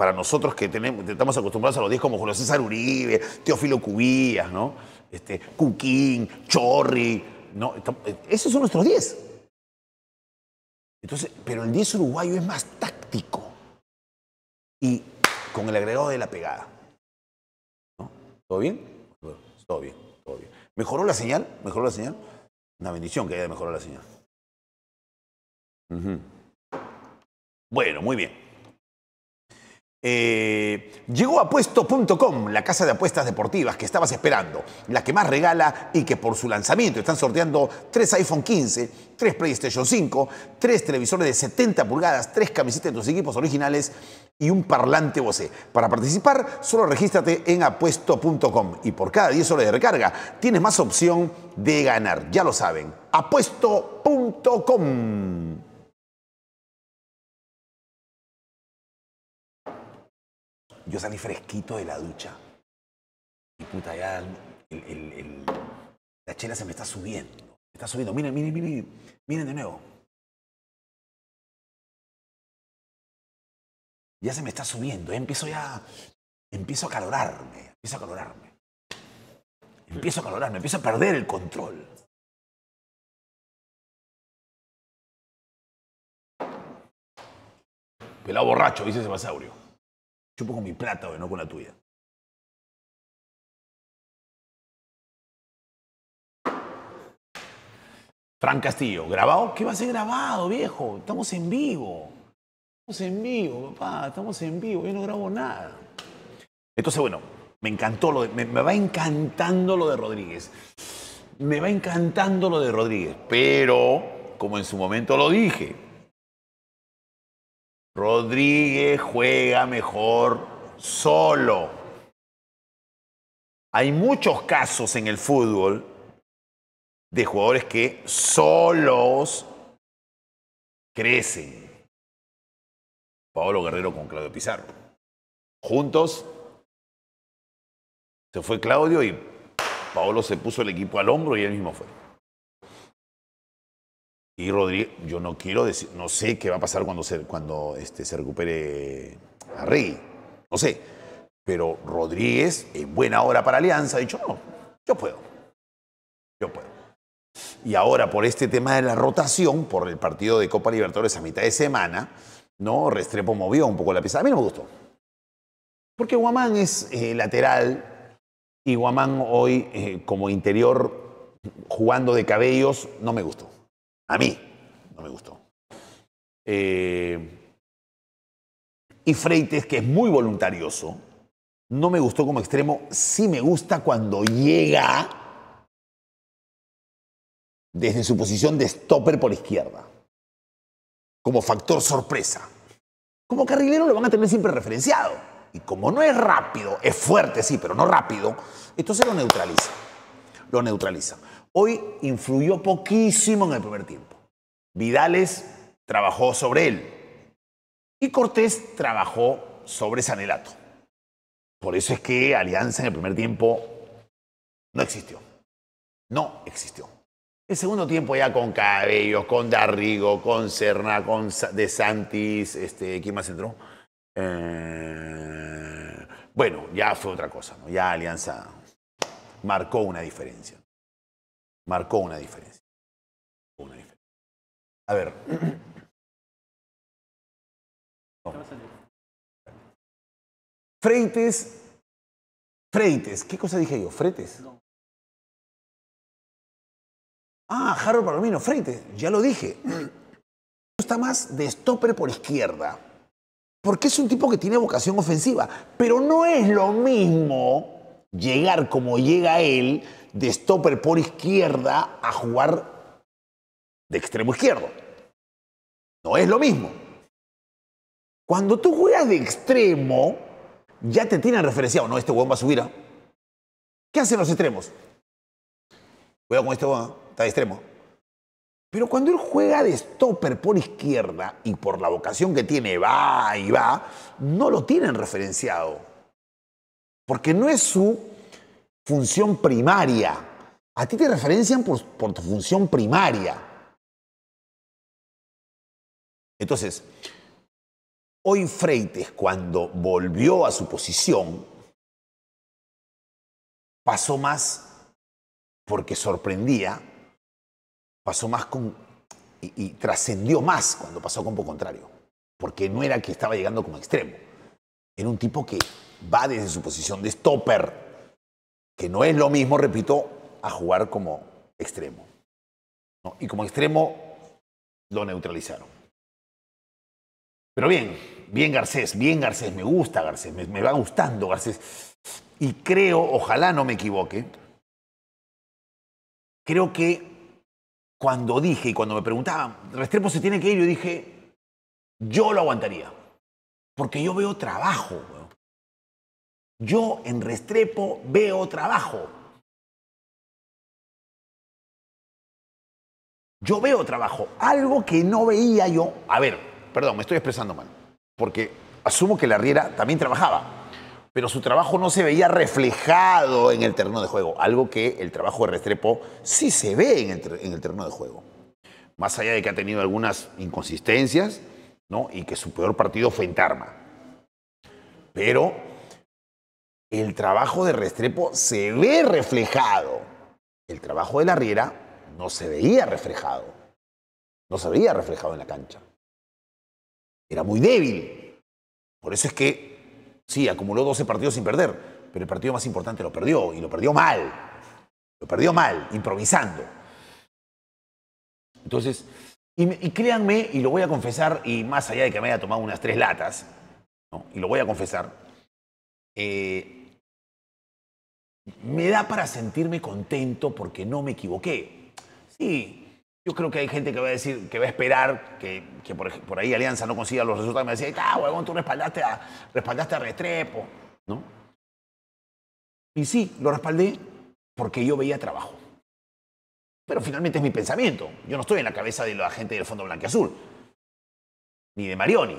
para nosotros que estamos acostumbrados a los 10 como Julio César Uribe, Teófilo Cubillas, ¿no? Este, Cuquín, Chorri, ¿no? Eh, esos son nuestros 10. Entonces, pero el 10 uruguayo es más táctico y con el agregado de la pegada. ¿Todo bien? Todo bien, todo bien. ¿Mejoró la señal? ¿Mejoró la señal? Una bendición que haya mejorado la señal. Bueno, muy bien. Eh, llegó Apuesto.com, la casa de apuestas deportivas que estabas esperando, la que más regala y que por su lanzamiento están sorteando 3 iPhone 15, 3 PlayStation 5, 3 televisores de 70 pulgadas, 3 camisetas de tus equipos originales y un parlante vocé. Para participar, solo regístrate en apuesto.com y por cada 10 horas de recarga tienes más opción de ganar. Ya lo saben, apuesto.com. Yo salí fresquito de la ducha. Y puta, ya el, la chela se me está subiendo. Me está subiendo. Miren, miren, miren. Miren de nuevo. Ya se me está subiendo. empiezo ya. Empiezo a calorarme. Empiezo a calorarme. Empiezo a calorarme. Empiezo a perder el control. Pelado borracho, dice Masaurio. Yo pongo mi plata, no con la tuya. Fran Castillo, ¿grabado? ¿Qué va a ser grabado, viejo? Estamos en vivo. Estamos en vivo, papá, estamos en vivo. Yo no grabo nada. Entonces, bueno, me encantó lo de, me, va encantando lo de Rodríguez. Me va encantando lo de Rodríguez. Pero, como en su momento lo dije, Rodríguez juega mejor solo. Hay muchos casos en el fútbol de jugadores que solos crecen. Paolo Guerrero con Claudio Pizarro. Juntos se fue Claudio y Paolo se puso el equipo al hombro y él mismo fue. Y Rodríguez, yo no quiero decir, no sé qué va a pasar cuando se, cuando, este, se recupere No sé. Pero Rodríguez, en buena hora para Alianza, ha dicho, no, yo puedo. Yo puedo. Y ahora, por este tema de la rotación, por el partido de Copa Libertadores a mitad de semana, ¿no? Restrepo movió un poco la pieza. A mí no me gustó. Porque Guamán es eh, lateral y Guamán hoy eh, como interior jugando de cabellos no me gustó. A mí no me gustó. Eh, y Freites, que es muy voluntarioso, no me gustó como extremo, sí me gusta cuando llega desde su posición de stopper por izquierda, como factor sorpresa. Como carrilero lo van a tener siempre referenciado. Y como no es rápido, es fuerte, sí, pero no rápido, se lo neutraliza. Lo neutraliza hoy influyó poquísimo en el primer tiempo. Vidales trabajó sobre él y Cortés trabajó sobre Sanelato. Por eso es que Alianza en el primer tiempo no existió. No existió. El segundo tiempo ya con Cabello, con Darrigo, con Serna, con De Santis, este, ¿quién más entró? Eh, bueno, ya fue otra cosa, ¿no? Ya Alianza marcó una diferencia marcó una diferencia. A ver. Freites. Freites. ¿Qué cosa dije yo? Freites. Ah, Harold Palomino, Freites. Ya lo dije. Está más de stopper por izquierda. Porque es un tipo que tiene vocación ofensiva. Pero no es lo mismo llegar como llega él de stopper por izquierda a jugar de extremo izquierdo. No es lo mismo. Cuando tú juegas de extremo, ya te tienen referenciado. No, este huevón va a subir. ¿ah?". ¿Qué hacen los extremos? Juega con este huevón, ¿ah? está de extremo. Pero cuando él juega de stopper por izquierda y por la vocación que tiene, va y va, no lo tienen referenciado. Porque no es su función primaria. A ti te referencian por, tu función primaria. Entonces, hoy Freites, cuando volvió a su posición, pasó más porque sorprendía, pasó más con, y, trascendió más cuando pasó poco contrario, porque no era que estaba llegando como extremo, era un tipo que va desde su posición de stopper que no es lo mismo, repito, a jugar como extremo. Y como extremo lo neutralizaron. Pero bien, bien Garcés, bien Garcés, me gusta Garcés, me, me va gustando Garcés. Y creo, ojalá no me equivoque, creo que cuando dije y cuando me preguntaban, Restrepo se tiene que ir, yo dije, yo lo aguantaría. Porque yo veo trabajo. Yo en Restrepo veo trabajo. Yo veo trabajo. Algo que no veía yo. A ver, perdón, me estoy expresando mal. Porque asumo que la Riera también trabajaba. Pero su trabajo no se veía reflejado en el terreno de juego. Algo que el trabajo de Restrepo sí se ve en el, en el terreno de juego. Más allá de que ha tenido algunas inconsistencias, ¿no? Y que su peor partido fue en Tarma. Pero el trabajo de Restrepo se ve reflejado. El trabajo de la no se veía reflejado. No se veía reflejado en la cancha. Era muy débil. Por eso es que, sí, acumuló 12 partidos sin perder, pero el partido más importante lo perdió y lo perdió mal. Lo perdió mal, improvisando. Entonces, y, créanme, y lo voy a confesar, y más allá de que me haya tomado unas tres latas, y lo voy a confesar, eh, me da para sentirme contento porque no me equivoqué. Sí, yo creo que hay gente que va a decir, que va a esperar que, por, ahí Alianza no consiga los resultados. Me decía, ah, huevón, tú respaldaste a, respaldaste a Restrepo, ¿no? Y sí, lo respaldé porque yo veía trabajo. Pero finalmente es mi pensamiento. Yo no estoy en la cabeza de la gente del Fondo azul ni de Marioni.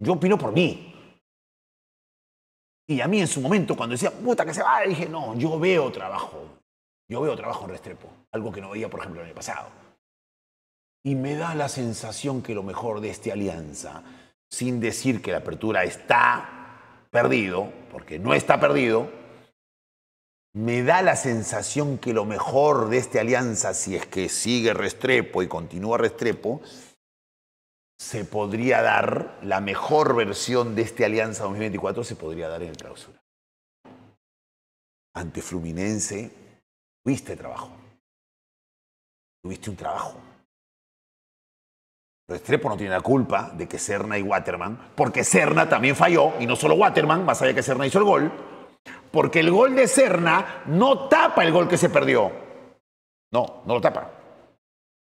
Yo opino por mí, y a mí en su momento, cuando decía, puta que se va, dije, no, yo veo trabajo. Yo veo trabajo en Restrepo, algo que no veía, por ejemplo, el año pasado. Y me da la sensación que lo mejor de esta alianza, sin decir que la apertura está perdido, porque no está perdido, me da la sensación que lo mejor de esta alianza, si es que sigue Restrepo y continúa Restrepo, se podría dar, la mejor versión de este Alianza 2024 se podría dar en el clausura. Ante Fluminense, tuviste trabajo. Tuviste un trabajo. Pero Estrepo no tiene la culpa de que Serna y Waterman, porque Serna también falló, y no solo Waterman, más allá que Serna hizo el gol, porque el gol de Serna no tapa el gol que se perdió. No, no lo tapa.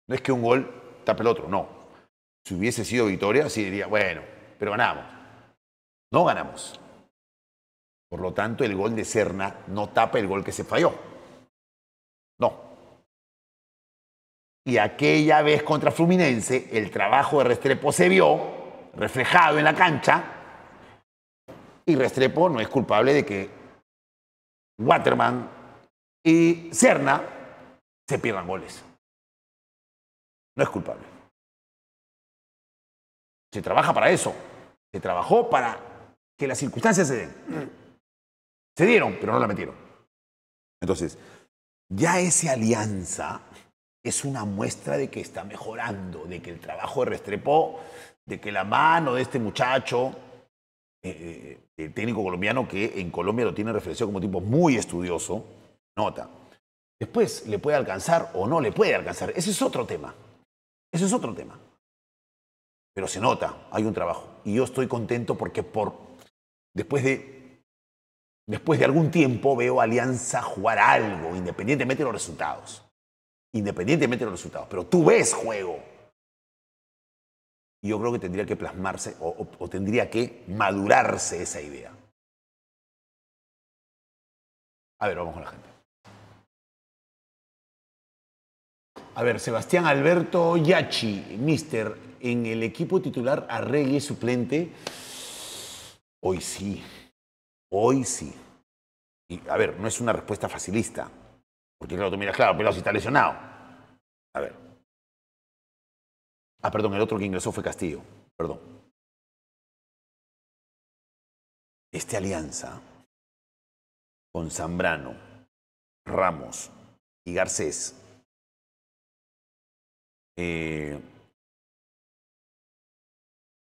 No es que un gol tape el otro, no. Si hubiese sido Victoria, sí diría, bueno, pero ganamos. No ganamos. Por lo tanto, el gol de Serna no tapa el gol que se falló. No. Y aquella vez contra Fluminense, el trabajo de Restrepo se vio reflejado en la cancha y Restrepo no es culpable de que Waterman y Serna se pierdan goles. No es culpable. Se trabaja para eso. Se trabajó para que las circunstancias se den. Se dieron, pero no la metieron. Entonces, ya esa alianza es una muestra de que está mejorando, de que el trabajo de Restrepo, de que la mano de este muchacho, eh, eh, el técnico colombiano que en Colombia lo tiene referencia como tipo muy estudioso, nota. Después le puede alcanzar o no le puede alcanzar. Ese es otro tema. Ese es otro tema. Pero se nota, hay un trabajo. Y yo estoy contento porque por, después, de, después de algún tiempo veo a Alianza jugar algo, independientemente de los resultados. Independientemente de los resultados. Pero tú ves juego. Y yo creo que tendría que plasmarse o, o tendría que madurarse esa idea. A ver, vamos con la gente. A ver, Sebastián Alberto Yachi, mister, en el equipo titular a Reyes suplente, hoy sí, hoy sí. Y a ver, no es una respuesta facilista, porque claro, tú miras, claro, pero si está lesionado. A ver. Ah, perdón, el otro que ingresó fue Castillo, perdón. esta alianza con Zambrano, Ramos y Garcés. Eh,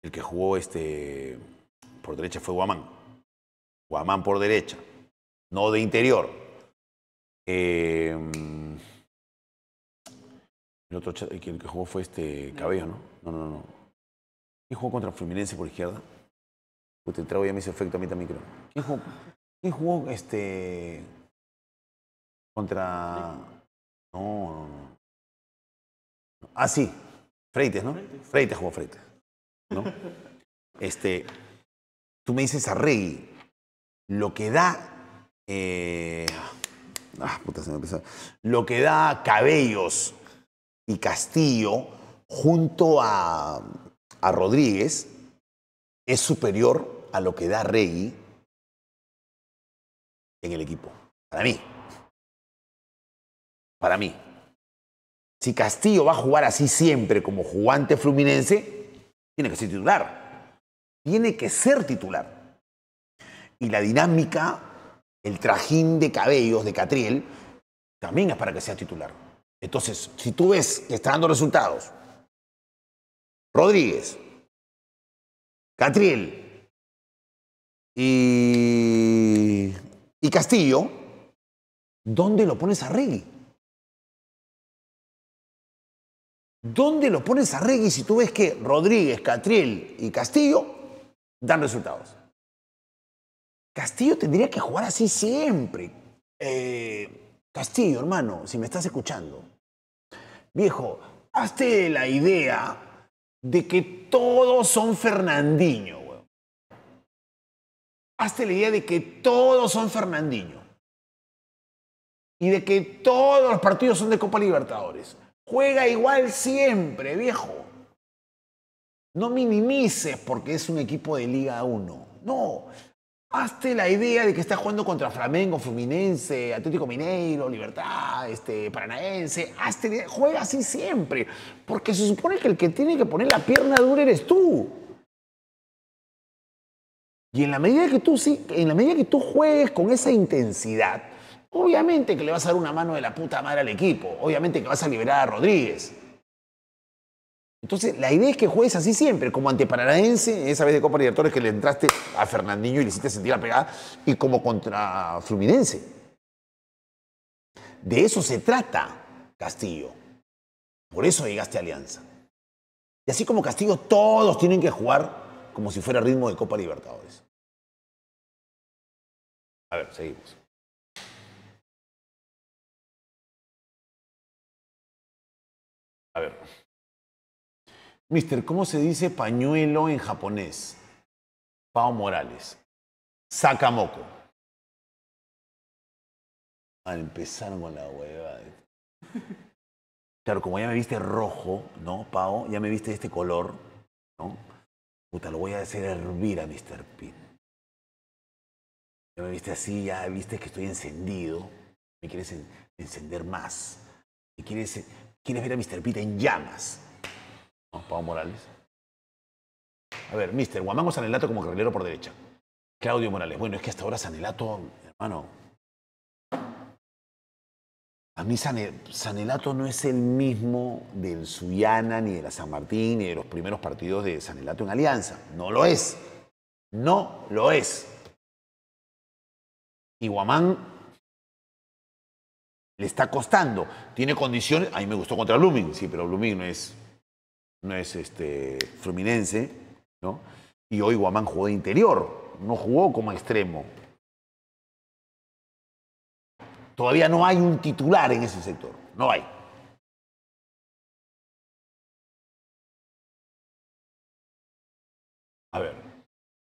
el que jugó este, por derecha fue Guamán. Guamán por derecha. No de interior. Em, el otro que, jugó fue este Cabello, ¿no? No, no, no. ¿Quién jugó contra Fluminense por izquierda? Usted el trago ya me hizo efecto a mí también, creo. ¿Quién jugó, este, contra. No, no, no. Ah, sí. Freites, ¿no? Freites jugó Freites. Este, tú me dices a Rey, lo que da. Eh, ah, lo que da Cabellos y Castillo junto a, a Rodríguez es superior a lo que da Rey en el equipo. Para mí. Para mí. Si Castillo va a jugar así siempre como jugante fluminense, tiene que ser titular. Tiene que ser titular. Y la dinámica, el trajín de cabellos de Catriel, también es para que sea titular. Entonces, si tú ves que está dando resultados, Rodríguez, Catriel y, Castillo, ¿dónde lo pones a Reggie? ¿Dónde lo pones a Regui si tú ves que Rodríguez, Catriel y Castillo dan resultados? Castillo tendría que jugar así siempre. Eh, Castillo, hermano, si me estás escuchando, viejo, hazte la idea de que todos son Fernandinho, Hazte la idea de que todos son Fernandinho. Y de que todos los partidos son de Copa Libertadores Juega igual siempre, viejo. No minimices porque es un equipo de Liga 1. No. Hazte la idea de que estás jugando contra Flamengo, Fluminense, Atlético Mineiro, Libertad, este, Paranaense. Hazte, juega así siempre. Porque se supone que el que tiene que poner la pierna dura eres tú. Y en la medida que tú, en la medida que tú juegues con esa intensidad, Obviamente que le vas a dar una mano de la puta madre al equipo. Obviamente que vas a liberar a Rodríguez. Entonces, la idea es que juegues así siempre, como ante esa vez de Copa Libertadores que le entraste a Fernandinho y le hiciste sentir la pegada, y como contra Fluminense. De eso se trata, Castillo. Por eso llegaste a Alianza. Y así como Castillo, todos tienen que jugar como si fuera ritmo de Copa Libertadores. A ver, seguimos. A ver. Mister, ¿cómo se dice pañuelo en japonés? Pao Morales. Sacamoco. Al empezar con la huevada. Eh. Claro, como ya me viste rojo, ¿no, Pao? Ya me viste este color, ¿no? Puta, lo voy a hacer hervir a Mr. Pitt. Ya me viste así, ya viste que estoy encendido. Me quieres encender más. Me quieres ¿Quieres ver a Mr. Pita en llamas? No, Morales. A ver, Mr. Guamango Sanelato como carrilero por derecha. Claudio Morales. Bueno, es que hasta ahora Sanelato, hermano. A mí Sanelato no es el mismo del Suyana, ni de la San Martín, ni de los primeros partidos de Sanelato en Alianza. No lo es. No lo es. Y Guamán le está costando. Tiene condiciones, a mí me gustó contra Blooming, sí, pero Blooming no es, no es este, fluminense, ¿no? Y hoy Guamán jugó de interior, no jugó como extremo. Todavía no hay un titular en ese sector, no hay. A ver.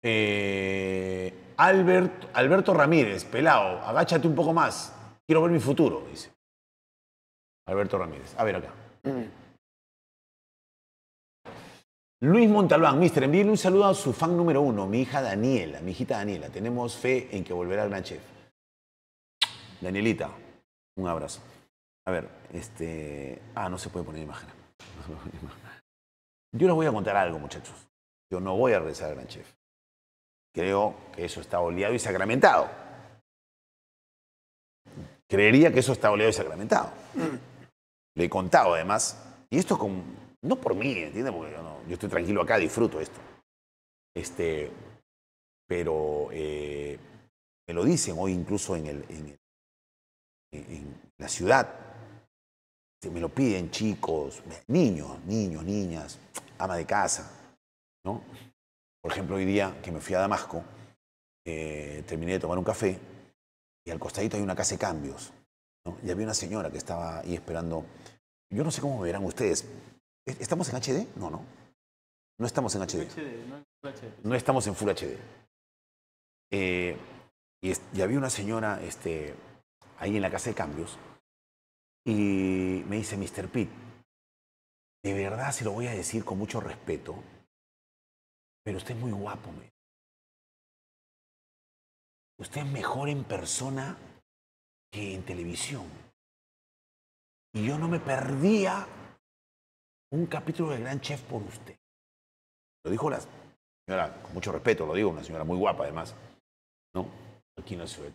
Eh, Alberto Ramírez, pelado, agáchate un poco más. Quiero ver mi futuro, dice Alberto Ramírez. A ver acá. Luis Montalbán, mister, envíenle un saludo a su fan número uno, mi hija Daniela, mi hijita Daniela. Tenemos fe en que volverá Gran Chef. Danielita, un abrazo. A ver, este. Ah, no se puede poner imagen. Yo les voy a contar algo, muchachos. Yo no voy a regresar al Gran Chef. Creo que eso está oleado y sacramentado creería que eso está oleado y sacramentado. Le he contado además, y esto con, no por mí, ¿entiendes? Porque yo, estoy tranquilo acá, disfruto esto. Este, pero eh, me lo dicen hoy incluso en, el, en, la ciudad. me lo piden chicos, niños, niños, niñas, ama de casa, ¿no? Por ejemplo, hoy día que me fui a Damasco, eh, terminé de tomar un café y al costadito hay una casa de cambios. ¿no? Y había una señora que estaba ahí esperando. Yo no sé cómo me verán ustedes. ¿E-, ¿Estamos en HD? No, no. No estamos en HD. no, estamos en Full HD. Eh, y, había una señora este, ahí en la casa de cambios y me dice, Mr. Pete, de verdad se lo voy a decir con mucho respeto, pero usted es muy guapo, me. Usted es mejor en persona que en televisión. Y yo no me perdía un capítulo de Gran Chef por usted. Lo dijo la señora, con mucho respeto, lo digo, una señora muy guapa además. ¿No? Aquí no se ve.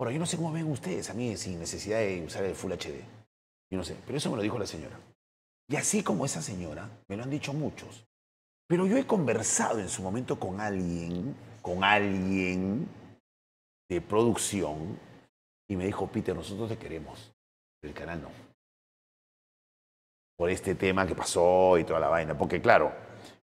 Ahora, yo no sé cómo ven ustedes, a mí sin necesidad de usar el Full HD. Yo no sé, pero eso me lo dijo la señora. Y así como esa señora, me lo han dicho muchos. Pero yo he conversado en su momento con alguien, con alguien de producción y me dijo, Peter, nosotros te queremos, el canal no. Por este tema que pasó y toda la vaina. Porque claro,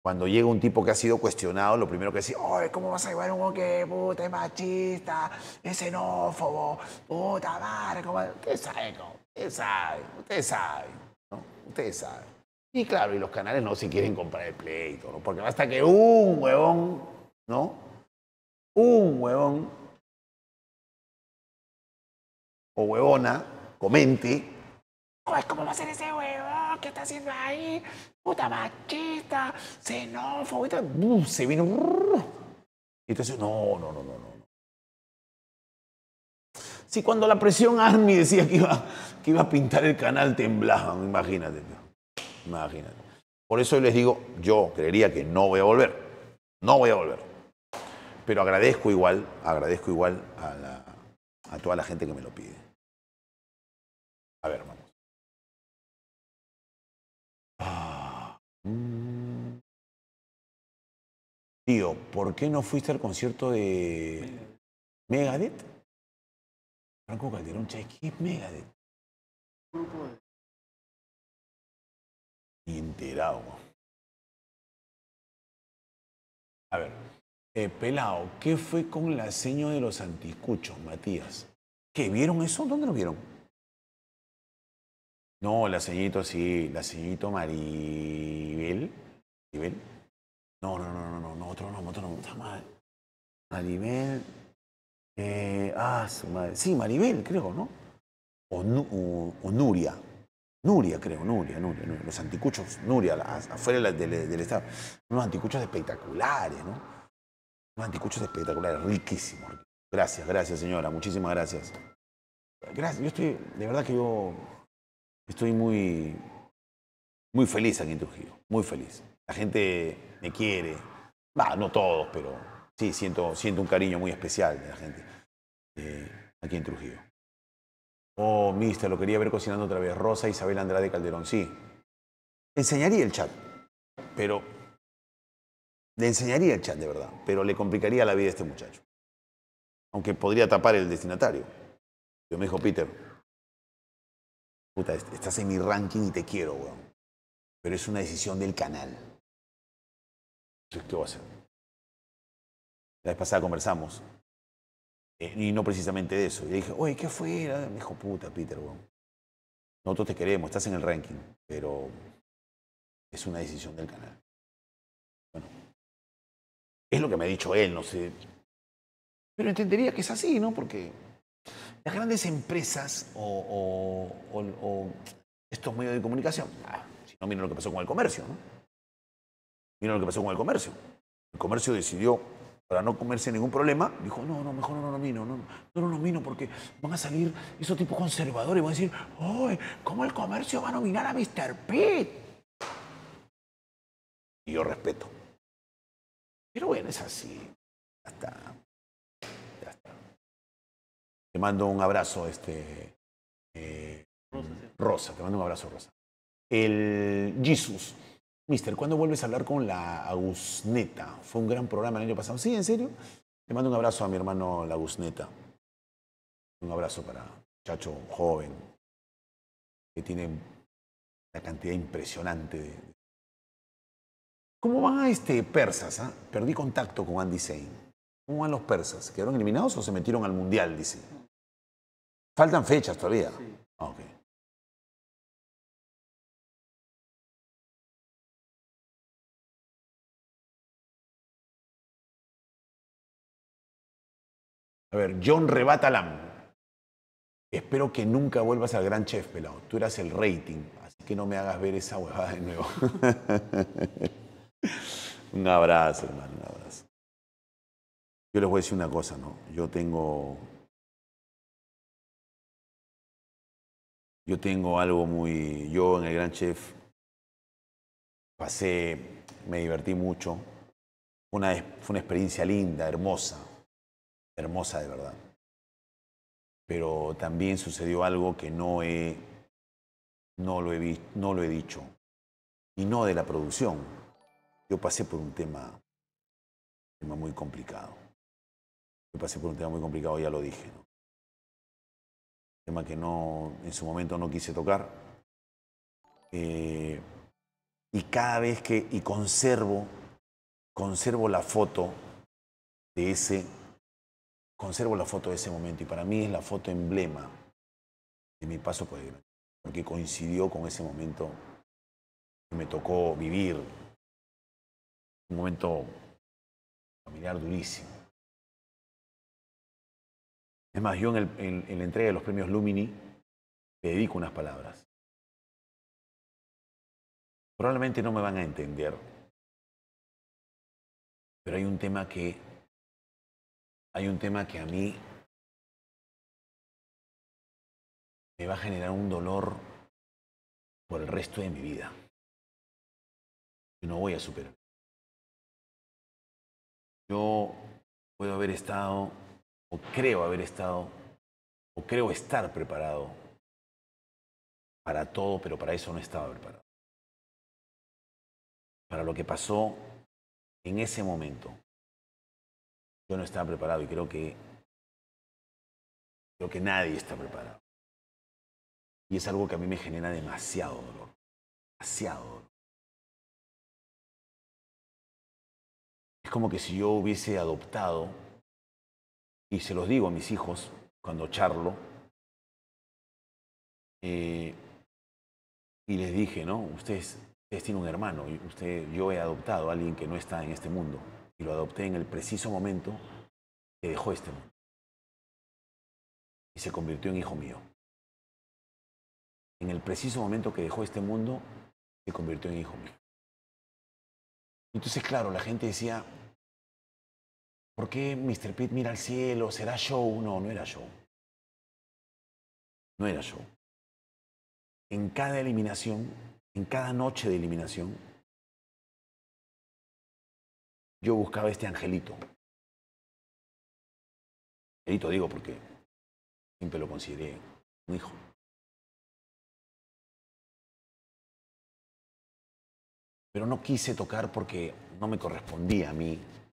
cuando llega un tipo que ha sido cuestionado, lo primero que dice, ay, ¿cómo vas a llevar un que puta, es machista, es xenófobo, puta madre? ¿cómo? Ustedes saben, ¿no? Ustedes saben, ustedes saben, ¿no? Ustedes saben. Y claro, y los canales no se quieren comprar el pleito, ¿no? Porque basta que un huevón, ¿no? Un huevón o huevona comente, oh, ¿cómo va a ser ese huevón ¿Qué está haciendo ahí? Puta machista, xenófobo, y se vino. Y entonces, no, no, no, no, no. Si cuando la presión Army decía que iba, que iba a pintar el canal, temblaban, imagínate. Imagínate. Por eso les digo, yo creería que no voy a volver. No voy a volver. Pero agradezco igual, agradezco igual a toda la gente que me lo pide. A ver, vamos. Ah, mm. Tío, ¿por qué no fuiste al concierto de Megadeth? Franco Calderón che, ¿qué es Megadeth? Grupo A ver, eh, Pelao, ¿qué fue con la seño de los anticuchos, Matías? ¿Qué vieron eso? ¿Dónde lo vieron? No, la señorita, sí, la señorita Maribel. ¿Maribel? No, no, no, no, no, otro no, otro no, está mal. Maribel. Eh, ah, su madre. Sí, Maribel, creo, ¿no? O, Nuria. Nuria, creo, Nuria, Nuria, Los anticuchos, Nuria, afuera del, del Estado. Unos anticuchos espectaculares, ¿no? Unos anticuchos espectaculares, riquísimos. Gracias, gracias, señora, muchísimas gracias. Gracias, yo estoy, de verdad que yo Estoy muy, muy feliz aquí en Trujillo, muy feliz. La gente me quiere, no todos, pero sí, siento, siento un cariño muy especial de la gente eh, aquí en Trujillo. Oh, mister, lo quería ver cocinando otra vez. Rosa Isabel Andrade Calderón, sí. Enseñaría el chat, pero le enseñaría el chat de verdad, pero le complicaría la vida a este muchacho. Aunque podría tapar el destinatario. Yo me dijo Peter, puta, estás en mi ranking y te quiero, weón. Pero es una decisión del canal. ¿qué voy a hacer? La vez pasada conversamos. Eh, y no precisamente de eso. Y le dije, oye, ¿qué fue? Me dijo, puta, Peter, weón. Nosotros te queremos, estás en el ranking, pero es una decisión del canal. Bueno, es lo que me ha dicho él, no sé. Pero entendería que es así, ¿no? Porque grandes empresas o, estos medios de comunicación, ah, si no, miren lo que pasó con el comercio. ¿no? Miren lo que pasó con el comercio. El comercio decidió, para no comerse ningún problema, dijo, no, no, mejor no lo nomino, no, no, no lo nomino porque van a salir esos tipos conservadores y van a decir, ¡ay, cómo el comercio va a nominar a Mr. Pitt! Y yo respeto. Pero bueno, es así. Hasta te mando un abrazo, este, eh, Rosa, te mando un abrazo, Rosa. El Jesus. Mister, ¿cuándo vuelves a hablar con la Agusneta? Fue un gran programa el año pasado. ¿Sí, en serio? Te mando un abrazo a mi hermano la Agusneta. Un abrazo para muchacho joven que tiene una cantidad impresionante de... ¿Cómo van a este persas? Ah? Perdí contacto con Andy Zane. ¿Cómo van los persas? ¿Quedaron eliminados o se metieron al mundial? Dice. Faltan fechas todavía. Ah, a ver, John Rebatalam. Espero que nunca vuelvas al gran chef, pelado. Tú eras el rating, así que no me hagas ver esa huevada de nuevo. un abrazo, hermano, un abrazo. Yo les voy a decir una cosa, ¿no? Yo tengo Yo tengo algo muy... Yo en el Gran Chef pasé, me divertí mucho. Una, fue una experiencia linda, hermosa, hermosa de verdad. Pero también sucedió algo que no, he, no, lo he, no lo he dicho, y no de la producción. Yo pasé por un tema, un tema muy complicado. Yo pasé por un tema muy complicado, ya lo dije. ¿no? tema que no, en su momento no quise tocar. Eh, y cada vez que, y conservo, conservo la foto de ese, conservo la foto de ese momento. Y para mí es la foto emblema de mi paso por el porque coincidió con ese momento que me tocó vivir. Un momento familiar durísimo. Es más, yo en, la entrega de los premios Lumini te dedico unas palabras. Probablemente no me van a entender, pero hay un tema que hay un tema que a mí me va a generar un dolor por el resto de mi vida. Yo no voy a superar. Yo puedo haber estado o creo haber estado, o creo estar preparado para todo, pero para eso no estaba preparado. Para lo que pasó en ese momento, yo no estaba preparado y creo que, creo que nadie está preparado. Y es algo que a mí me genera demasiado dolor, demasiado dolor. Es como que si yo hubiese adoptado y se los digo a mis hijos cuando charlo, eh, y les dije, ¿no? Ustedes, tienen un hermano, usted, yo he adoptado a alguien que no está en este mundo, y lo adopté en el preciso momento que dejó este mundo. Y se convirtió en hijo mío. En el preciso momento que dejó este mundo, se convirtió en hijo mío. Entonces, claro, la gente decía, ¿Por qué Mr. Pitt mira al cielo? ¿Será show? No, no era yo. No era yo. En cada eliminación, en cada noche de eliminación, yo buscaba este angelito. Angelito digo porque siempre lo consideré un hijo. Pero no quise tocar porque no me correspondía a mí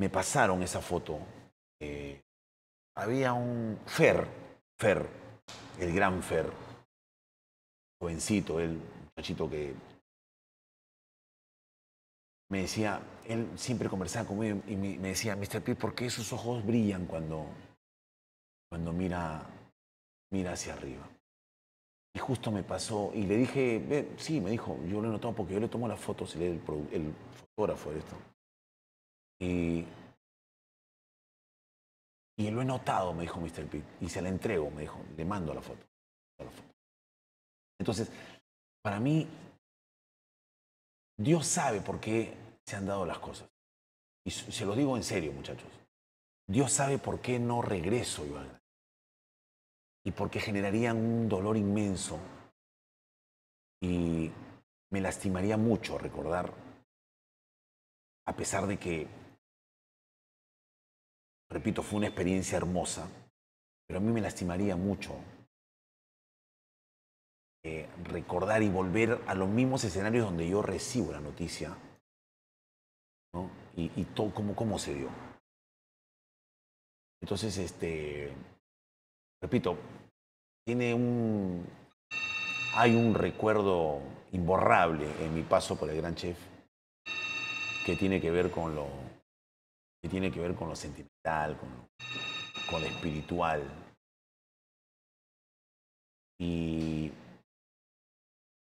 me pasaron esa foto. Eh, había un Fer, Fer, el gran Fer, jovencito, el muchachito que me decía, él siempre conversaba conmigo y me decía, Mr. P, ¿por qué sus ojos brillan cuando, cuando mira, mira hacia arriba? Y justo me pasó y le dije, sí, me dijo, yo lo he porque yo le tomo las fotos, el, el fotógrafo de esto. Y, eh, y lo he notado, me dijo Mr. Pitt. Y se la entrego, me dijo. Le mando la foto. Entonces, para mí, Dios sabe por qué se han dado las cosas. Y se lo digo en serio, muchachos. Dios sabe por qué no regreso, Iván. Y porque generaría un dolor inmenso. Y me lastimaría mucho recordar, a pesar de que Repito, fue una experiencia hermosa, pero a mí me lastimaría mucho eh, recordar y volver a los mismos escenarios donde yo recibo la noticia y, todo cómo, cómo se dio. Entonces, este, repito, tiene un, hay un recuerdo imborrable en mi paso por el Gran Chef que tiene que ver con lo, que tiene que ver con lo sentimental, con, lo espiritual. Y,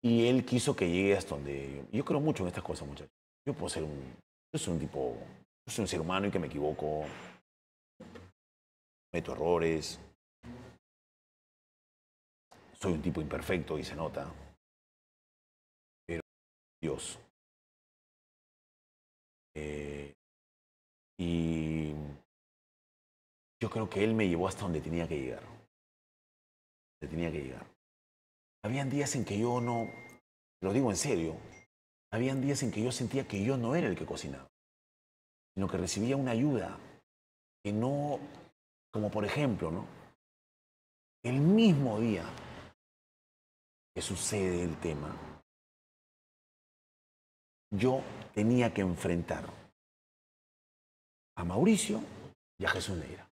y él quiso que llegue hasta donde... Yo creo mucho en estas cosas, muchachos. Yo puedo ser un... Yo soy un tipo... Yo soy un ser humano y que me equivoco. Meto errores. Soy un tipo imperfecto y se nota. Pero Dios. Eh, y yo creo que él me llevó hasta donde tenía que llegar. tenía que llegar. Habían días en que yo no, lo digo en serio, habían días en que yo sentía que yo no era el que cocinaba, sino que recibía una ayuda que no, como por ejemplo, ¿no? El mismo día que sucede el tema, yo tenía que enfrentar a Mauricio y a Jesús Neira.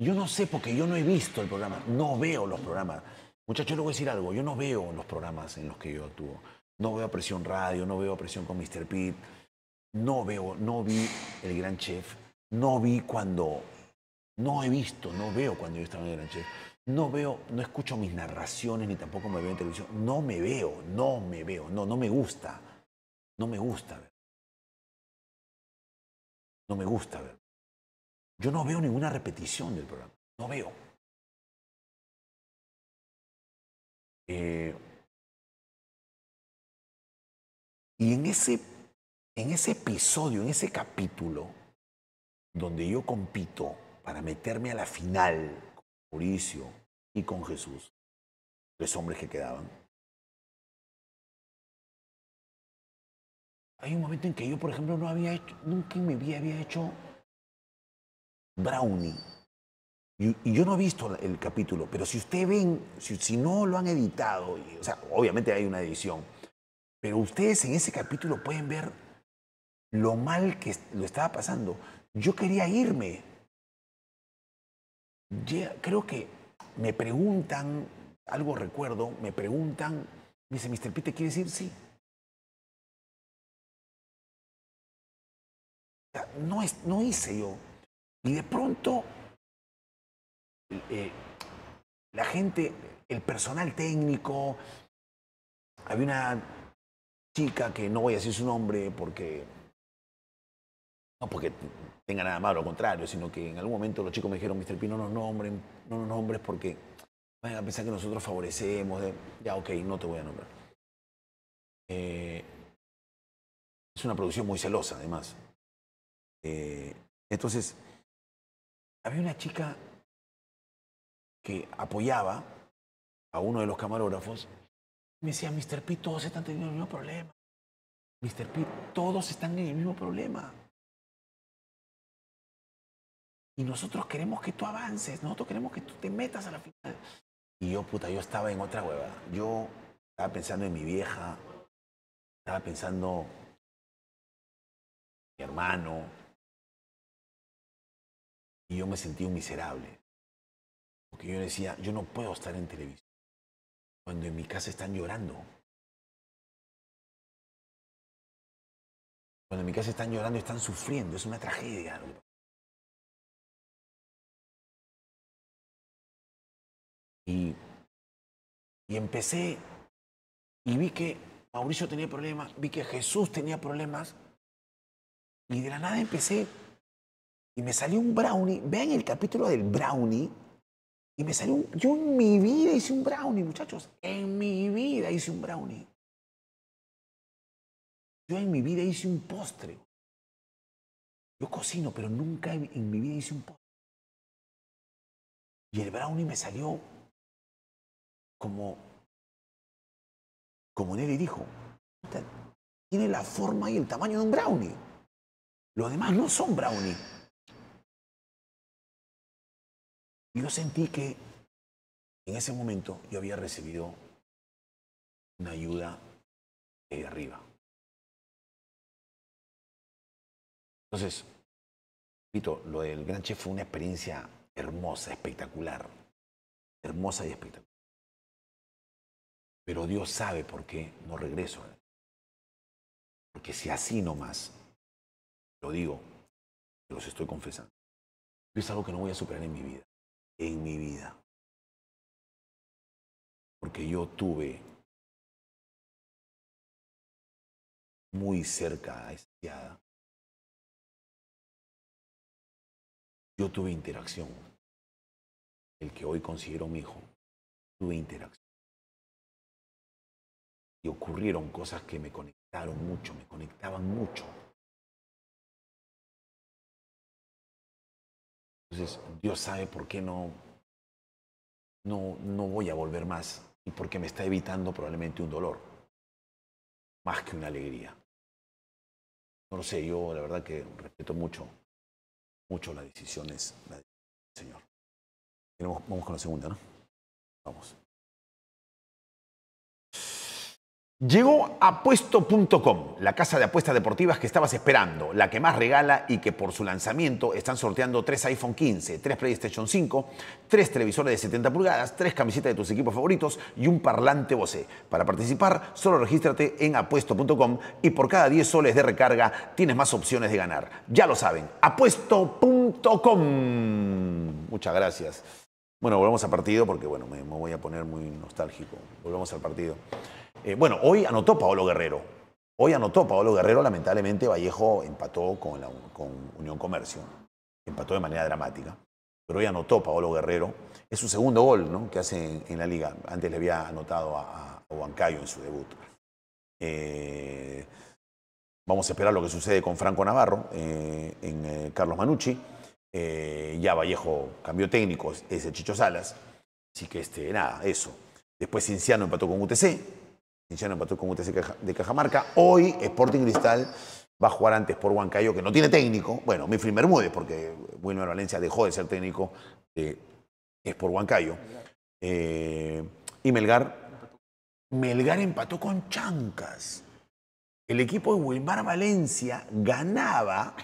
Yo no sé porque yo no he visto el programa, no veo los programas. Muchachos, les voy a decir algo, yo no veo los programas en los que yo actúo. No veo Presión Radio, no veo Presión con Mr. Pitt, no veo, no vi El Gran Chef, no vi cuando, no he visto, no veo cuando yo estaba en El Gran Chef. No veo, no escucho mis narraciones ni tampoco me veo en televisión. No me veo, no me veo, no, no me gusta. No me gusta no me gusta ver. Yo no veo ninguna repetición del programa. No veo. Eh, y en ese, en ese episodio, en ese capítulo, donde yo compito para meterme a la final con Mauricio y con Jesús, los hombres que quedaban, Hay un momento en que yo, por ejemplo, no había hecho, nunca en mi vida había hecho brownie. Y, yo no he visto el capítulo, pero si ustedes ven, si, no lo han editado, o sea, obviamente hay una edición, pero ustedes en ese capítulo pueden ver lo mal que lo estaba pasando. Yo quería irme. creo que me preguntan, algo recuerdo, me preguntan, dice, Mr. Pete, ¿quieres ir? Sí. no, es, no hice yo. Y de pronto eh, la gente, el personal técnico, había una chica que no voy a decir su nombre porque no porque tenga nada malo, al contrario, sino que en algún momento los chicos me dijeron, Mr. P no nos nombren, no nos nombres porque van a pensar que nosotros favorecemos, ya ok, no te voy a nombrar. Eh, es una producción muy celosa, además. Eh, entonces, había una chica que apoyaba a uno de los camarógrafos. Y me decía, Mr. P, todos están teniendo el mismo problema. Mr. P, todos están en el mismo problema. Y nosotros queremos que tú avances, nosotros queremos que tú te metas a la final. Y yo, puta, yo estaba en otra hueva. Yo estaba pensando en mi vieja, estaba pensando en mi hermano, y yo me sentí miserable. Porque yo decía, yo no puedo estar en televisión cuando en mi casa están llorando. Cuando en mi casa están llorando, están sufriendo, es una tragedia. Y, y empecé y vi que Mauricio tenía problemas, vi que Jesús tenía problemas y de la nada empecé y me salió un brownie. Vean el capítulo del brownie. Y me salió Yo en mi vida hice un brownie, muchachos. En mi vida hice un brownie. Yo en mi vida hice un postre. Yo cocino, pero nunca en, mi vida hice un postre. Y el brownie me salió como... Como Nelly dijo. Tiene la forma y el tamaño de un brownie. Los demás no son brownie. Y Yo sentí que en ese momento yo había recibido una ayuda de arriba. Entonces, repito, lo del Gran Chef fue una experiencia hermosa, espectacular. Hermosa y espectacular. Pero Dios sabe por qué no regreso. Porque si así nomás, lo digo, los estoy confesando, es algo que no voy a superar en mi vida en mi vida. Porque yo tuve muy cerca a hada, Yo tuve interacción. El que hoy considero mi hijo, tuve interacción. Y ocurrieron cosas que me conectaron mucho, me conectaban mucho. Entonces, Dios sabe por qué no, no, no voy a volver más y por qué me está evitando probablemente un dolor, más que una alegría. No lo sé, yo la verdad que respeto mucho, mucho las decisiones del Señor. Vamos con la segunda, ¿no? Vamos. Llegó apuesto.com, la casa de apuestas deportivas que estabas esperando, la que más regala y que por su lanzamiento están sorteando 3 iPhone 15, 3 PlayStation 5, 3 televisores de 70 pulgadas, 3 camisetas de tus equipos favoritos y un parlante Bose. Para participar, solo regístrate en apuesto.com y por cada 10 soles de recarga tienes más opciones de ganar. Ya lo saben, apuesto.com. Muchas gracias. Bueno, volvemos al partido porque bueno, me, voy a poner muy nostálgico. Volvemos al partido. Eh, bueno, hoy anotó Paolo Guerrero. Hoy anotó Paolo Guerrero, lamentablemente Vallejo empató con, Unión Comercio. Empató de manera dramática. Pero hoy anotó Paolo Guerrero. Es su segundo gol ¿no? que hace en, la liga. Antes le había anotado a, a en su debut. Eh, vamos a esperar lo que sucede con Franco Navarro eh, en Carlos Manucci. ya Vallejo cambió técnico, es el Chicho Salas. Así que este, nada, eso. Después Cinciano empató con UTC. Hicieron empató con UTC de Cajamarca. Hoy Sporting Cristal va a jugar antes por Huancayo, que no tiene técnico. Bueno, primer Bermúdez, porque Wilmar Valencia dejó de ser técnico, eh, es por Huancayo. Eh, y Melgar. Melgar empató con Chancas. El equipo de Wilmar Valencia ganaba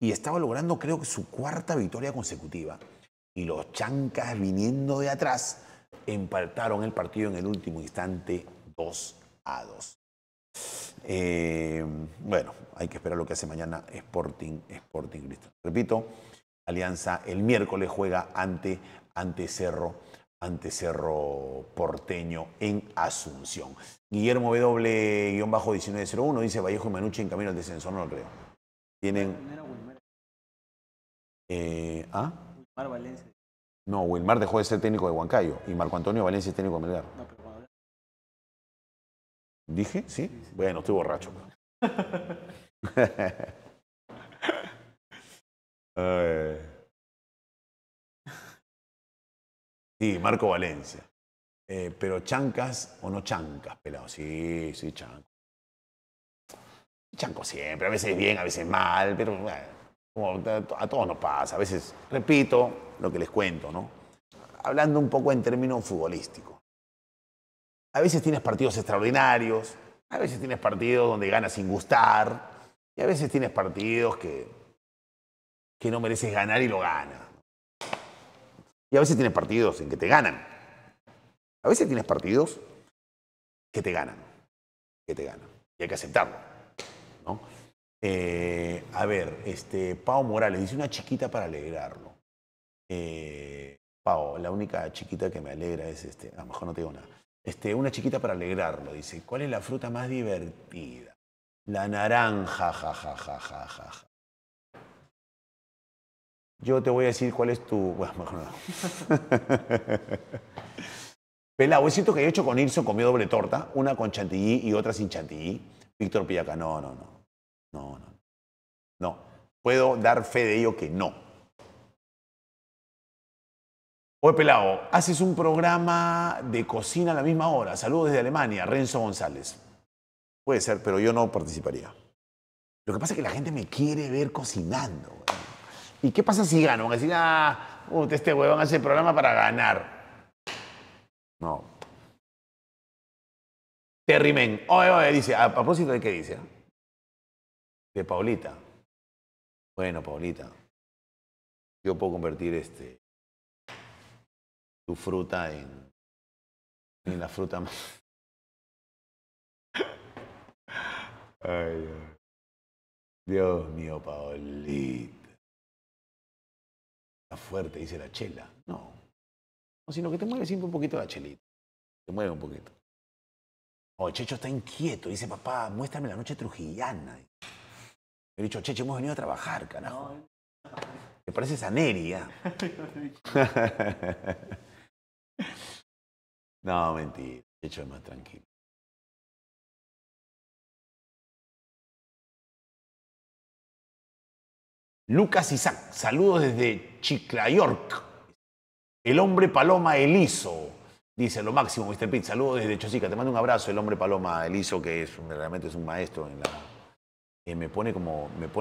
y estaba logrando, creo que, su cuarta victoria consecutiva. Y los Chancas viniendo de atrás empataron el partido en el último instante 2 a 2. Eh, bueno, hay que esperar lo que hace mañana Sporting, Sporting Cristo. Repito, Alianza el miércoles juega ante, ante Cerro ante Cerro Porteño en Asunción. Guillermo W-1901 dice Vallejo y en camino al descenso, no lo creo. Tienen... Eh, ¿Ah? Valencia. No, Wilmar dejó de ser técnico de Huancayo y Marco Antonio Valencia es técnico de Melgar. ¿Dije? ¿Sí? Sí, Bueno, estoy borracho. sí, Marco Valencia. Eh, pero chancas o no chancas, pelado. Sí, sí, chanco. Chanco siempre, a veces bien, a veces mal, pero a todos nos pasa, a veces repito lo que les cuento, ¿no? Hablando un poco en términos futbolísticos. A veces tienes partidos extraordinarios, a veces tienes partidos donde ganas sin gustar, y a veces tienes partidos que, que no mereces ganar y lo ganas. Y a veces tienes partidos en que te ganan. A veces tienes partidos que te ganan, que te ganan. Y hay que aceptarlo, ¿no? Eh, a ver, este, Pau Morales dice una chiquita para alegrarlo. Eh, Pau, la única chiquita que me alegra es este. A lo mejor no te digo nada. Este, una chiquita para alegrarlo. Dice, ¿cuál es la fruta más divertida? La naranja, ja, Yo te voy a decir cuál es tu. Bueno, mejor no. Pelao, es cierto que yo he hecho con Irson comió doble torta, una con chantilly y otra sin chantilly. Víctor Pillaca, no, no, no. No, no. No. Puedo dar fe de ello que no. Oye, pelao, haces un programa de cocina a la misma hora. Saludos desde Alemania, Renzo González. Puede ser, pero yo no participaría. Lo que pasa es que la gente me quiere ver cocinando. ¿Y qué pasa si gano? Van a decir, ah, este huevón hace el programa para ganar. No. Terrimen. Oye, oye, dice, a propósito de qué dice. ¿eh? de Paulita. Bueno, Paulita, yo puedo convertir este tu fruta en, en la fruta más. Ay, Dios mío, Paulita. Está fuerte, dice la chela. No. No, sino que te mueve siempre un poquito la chelita. Te mueve un poquito. Oh, Checho está inquieto. Dice, papá, muéstrame la noche trujillana. He dicho, Cheche, hemos venido a trabajar, carajo. Te parece a Neri, ¿ah? no, mentira. hecho es más tranquilo. Lucas Isaac, saludos desde Chiclayork. El hombre paloma Elizo, dice lo máximo, Mr. Pitt. Saludos desde Chosica, te mando un abrazo. El hombre paloma Elizo, que es, realmente es un maestro en la, eh, me pone como, me ha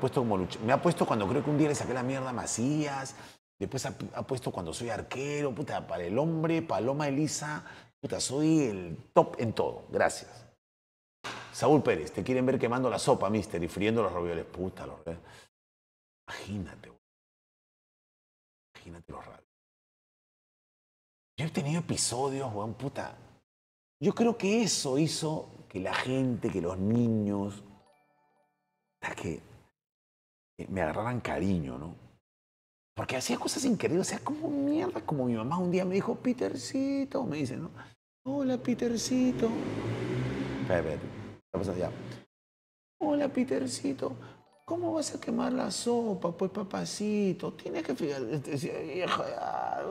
puesto como me ha puesto cuando creo que un día le saqué la mierda a Macías, después ha, puesto cuando soy arquero, puta, para el hombre, Paloma Elisa, puta, soy el top en todo, gracias. Saúl Pérez, te quieren ver quemando la sopa, mister, y friendo los ravioles, puta, los Imagínate, imagínate los ravioles. Yo he tenido episodios, weón, puta. Yo creo que eso hizo que la gente, que los niños, que eh, me agarraran cariño, ¿no? Porque hacía cosas increíbles, o sea, como mierda, como mi mamá un día me dijo, Petercito, me dice, ¿no? Hola, Petercito. Espera, espera, Hola, Petercito. ¿Cómo vas a quemar la sopa, pues, papacito? Tienes que este, Decía, viejo, ya,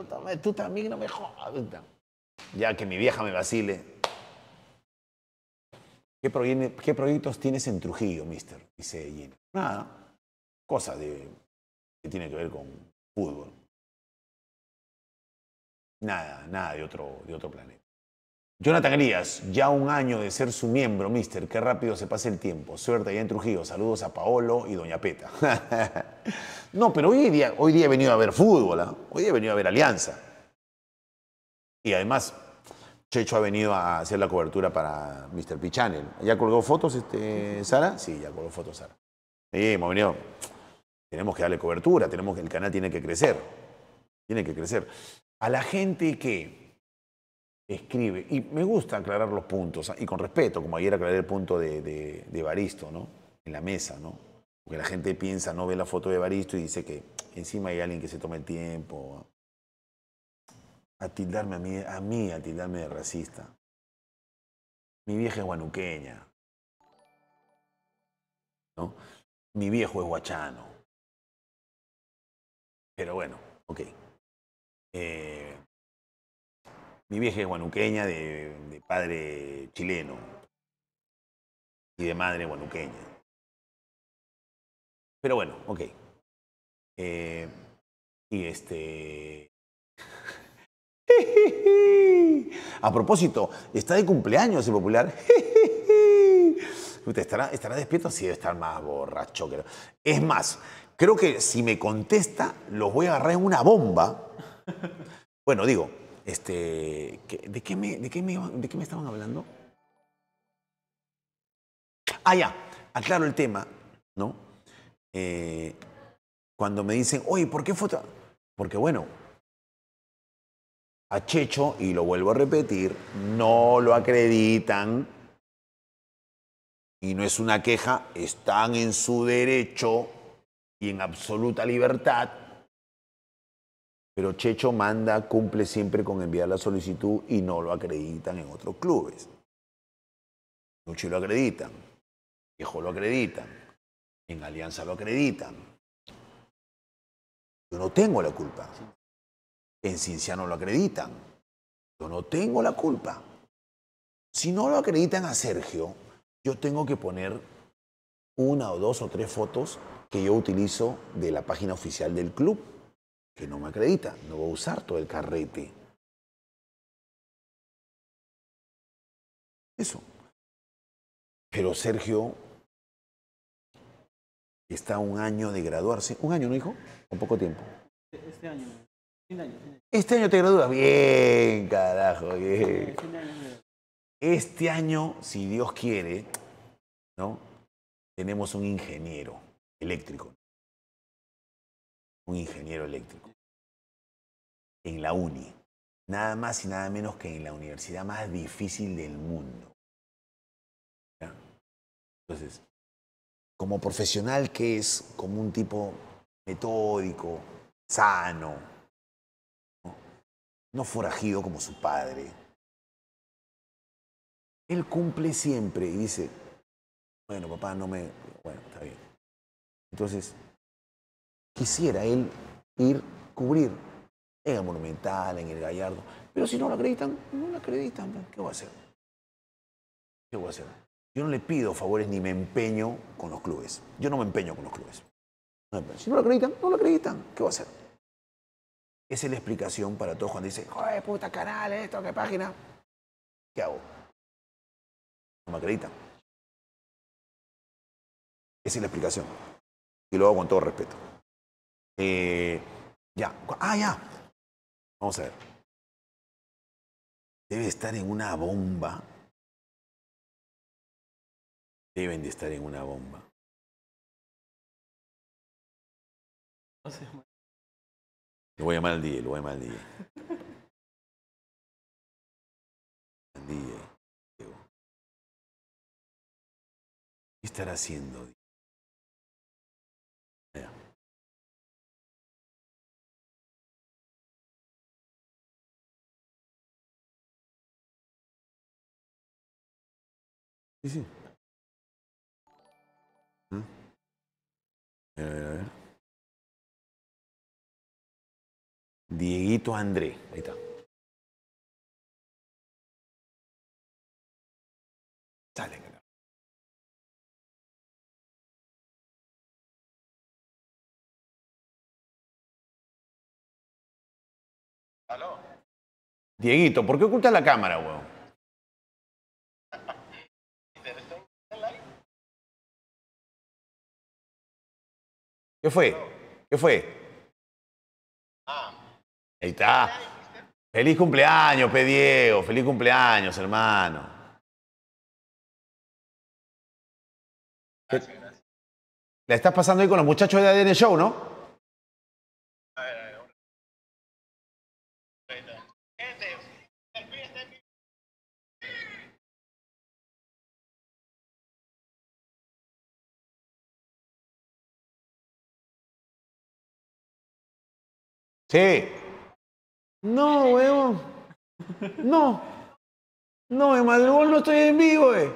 tú también no me jodas. Ya que mi vieja me vacile, ¿Qué, proyectos tienes en Trujillo, mister? Dice Gina. Nada. Cosa que tiene que ver con fútbol. Nada, nada de otro, de otro planeta. Jonathan Grías, ya un año de ser su miembro, mister. Qué rápido se pasa el tiempo. Suerte allá en Trujillo. Saludos a Paolo y Doña Peta. no, pero hoy día, hoy día he venido a ver fútbol. ¿ah? Hoy día he venido a ver Alianza. Y además, Checho ha venido a hacer la cobertura para Mr. P ¿Ya colgó fotos este, Sara? Sí, ya colgó fotos Sara. Sí, hemos venido. Tenemos que darle cobertura, tenemos que, el canal tiene que crecer. Tiene que crecer. A la gente que escribe, y me gusta aclarar los puntos, y con respeto, como ayer aclaré el punto de, de Baristo, ¿no? En la mesa, ¿no? Porque la gente piensa, no ve la foto de Baristo y dice que encima hay alguien que se toma el tiempo a tildarme a mí, a mí, a tildarme de racista. Mi vieja es guanuqueña. ¿no? Mi viejo es guachano. Pero bueno, ok. Eh, mi vieja es guanuqueña de, padre chileno y de madre guanuqueña. Pero bueno, ok. Eh, y este. A propósito, está de cumpleaños el popular. ¿Estará, estará despierto? Sí, debe estar más borracho. Creo. Es más, creo que si me contesta, los voy a agarrar en una bomba. Bueno, digo, este, ¿de, qué me, de, qué me, estaban hablando? Ah, ya, aclaro el tema, ¿no? Eh, cuando me dicen, oye, ¿por qué foto? Porque bueno, a Checho, y lo vuelvo a repetir, no lo acreditan y no es una queja, están en su derecho y en absoluta libertad. Pero Checho manda, cumple siempre con enviar la solicitud y no lo acreditan en otros clubes. muchos lo acreditan, Quejo lo acreditan, en Alianza lo acreditan. Yo no tengo la culpa en ciencia no lo acreditan. Yo no tengo la culpa. Si no lo acreditan a Sergio, yo tengo que poner una o dos o tres fotos que yo utilizo de la página oficial del club, que no me acredita. No voy a usar todo el carrete. Eso. Pero Sergio está un año de graduarse. ¿Un año, no, hijo? Un poco tiempo? Este año. Este año te gradúas. Bien, carajo, este año, si Dios quiere, ¿no? Tenemos un ingeniero eléctrico. Un ingeniero eléctrico. En la uni. Nada más y nada menos que en la universidad más difícil del mundo. Entonces, como profesional que es como un tipo metódico, sano, no forajido como su padre. Él cumple siempre y dice, bueno, papá, no me... Bueno, está bien. Entonces, quisiera él ir cubrir en el Monumental, en el Gallardo, pero si no lo acreditan, no lo acreditan. ¿Qué voy a hacer? ¿Qué voy a hacer? Yo no le pido favores ni me empeño con los clubes. Yo no me empeño con los clubes. si no lo acreditan, no lo acreditan. ¿Qué voy a hacer? Esa es la explicación para todos cuando dicen, joder, puta canal, esto, qué página. ¿Qué hago? No me Esa es la explicación. Y lo hago con todo respeto. Eh, ya. Ah, ya. Vamos a ver. Debe estar en una bomba. Deben de estar en una bomba. Lo voy a llamar al DJ, lo voy a llamar al DJ. Al DJ. ¿Qué estará haciendo? Allá. Sí, sí. ¿Mm? A ver, a ver. Dieguito André. Ahí está. Salen. ¿Aló? Dieguito, ¿por qué ocultas la cámara, weón? ¿Qué fue? ¿Qué fue? Ahí está. Feliz cumpleaños, P. Diego. Feliz cumpleaños, hermano. La estás pasando ahí con los muchachos de ADN Show, ¿no? A ver, Sí. No, huevo. No. No, en Madrugón no estoy en vivo, eh.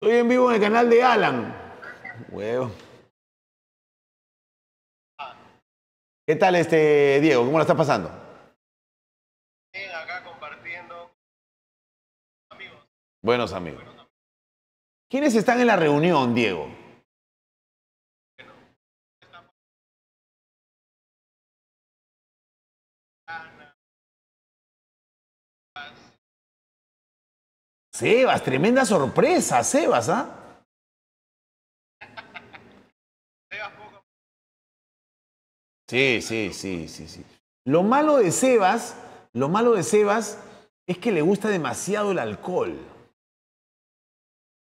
Estoy en vivo en el canal de Alan. Huevo. ¿Qué tal este Diego? ¿Cómo la está pasando? Bien, acá compartiendo amigos. Buenos amigos. ¿Quiénes están en la reunión, Diego? Sebas, tremenda sorpresa, Sebas, ¿ah? Sí, sí, sí, sí, sí. Lo malo de Sebas, lo malo de Sebas es que le gusta demasiado el alcohol.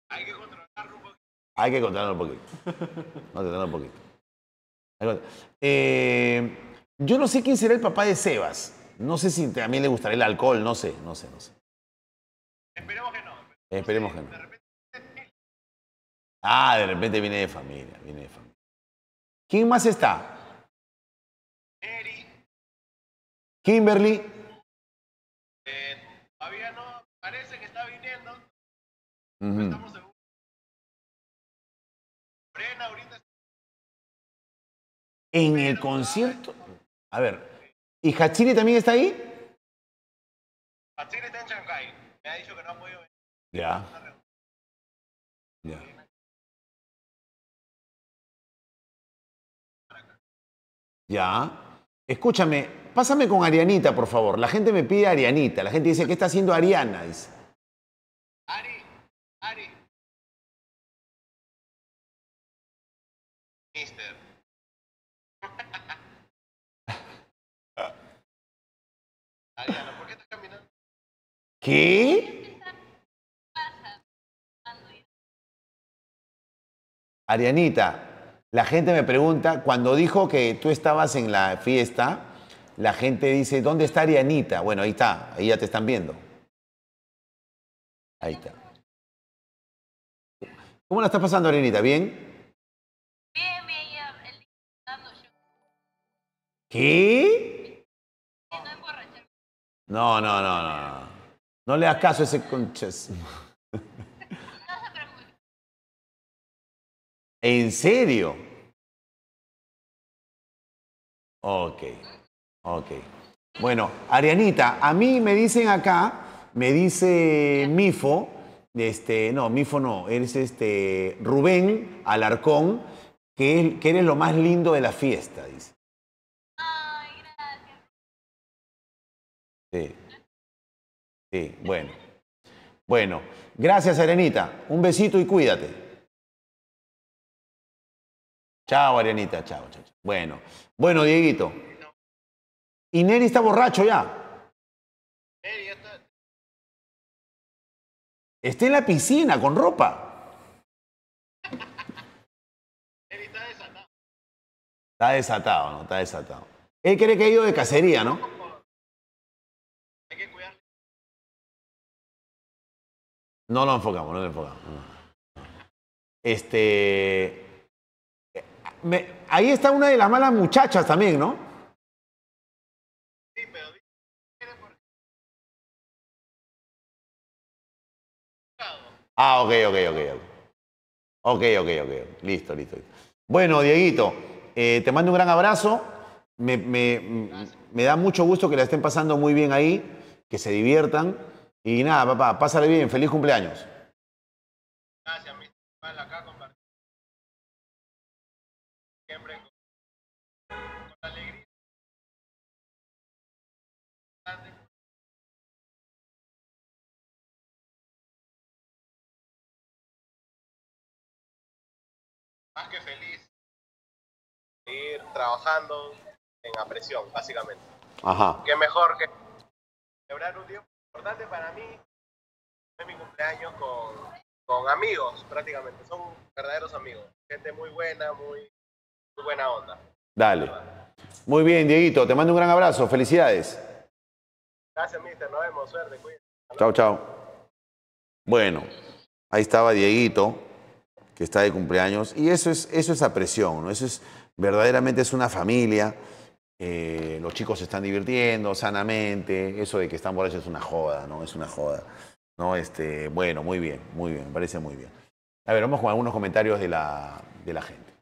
Hay que controlarlo un poquito. Hay que controlarlo un poquito. No, controlarlo un poquito. Eh, yo no sé quién será el papá de Sebas. No sé si a mí le gustará el alcohol, no sé, no sé, no sé. Esperemos que no. Esperemos que no. Ah, de repente viene de familia, viene de familia. ¿Quién más está? Eri. Kimberly. Eh, todavía no, parece que está viniendo. Uh Estamos seguros. Brena ahorita. En el concierto. A ver. ¿Y Hachiri también está ahí? Hachiri está en Shanghai. Ya. Ya. Ya. Escúchame, pásame con Arianita, por favor. La gente me pide Arianita. La gente dice, ¿qué está haciendo Ariana? Ari, Ari. ¿Qué? Arianita, la gente me pregunta, cuando dijo que tú estabas en la fiesta, la gente dice, ¿dónde está Arianita? Bueno, ahí está, ahí ya te están viendo. Ahí está. ¿Cómo la estás pasando, Arianita? ¿Bien? ¿Qué? No, no, no, no. No le das caso a ese conches. ¿En serio? Ok, ok. Bueno, Arianita, a mí me dicen acá, me dice Mifo, este, no, Mifo no, eres este Rubén Alarcón, que, que eres lo más lindo de la fiesta, dice. Ay, gracias. Sí. Sí, bueno. Bueno, gracias Arenita. Un besito y cuídate. Chao Arenita, chao, chao. Bueno, bueno Dieguito. Y Neri está borracho ya. Neri ya está. Está en la piscina con ropa. Neri está desatado. Está desatado, ¿no? Está desatado. Él cree que ha ido de cacería, ¿no? No lo enfocamos, no lo enfocamos. Este. Eh, ahí está una de las malas muchachas también, ¿no? Ah, ok, ok, ok, ok. Ok, ok, Listo, listo. Bueno, Dieguito, eh, te mando un gran abrazo. Me, me, me da mucho gusto que la estén pasando muy bien ahí, que se diviertan. Y nada, papá, pásale bien, feliz cumpleaños. Gracias, mi acá compartiendo siempre con, la alegría. Más que feliz ir trabajando en apresión, básicamente. Ajá. Qué mejor que celebrar un día importante para mí es mi cumpleaños con, amigos, prácticamente. Son verdaderos amigos. Gente muy buena, muy, buena onda. Dale. Muy bien, Dieguito. Te mando un gran abrazo. Felicidades. Gracias, mister. Nos vemos. Suerte. Cuídate. Chao, chao. Bueno, ahí estaba Dieguito, que está de cumpleaños. Y eso es, eso es apresión, ¿no? Eso es, verdaderamente es una familia. Eh, los chicos se están divirtiendo sanamente, eso de que están borrachos es una joda, ¿no? Es una joda. ¿no? Este, bueno, muy bien, muy bien, me parece muy bien. A ver, vamos con algunos comentarios de la, gente.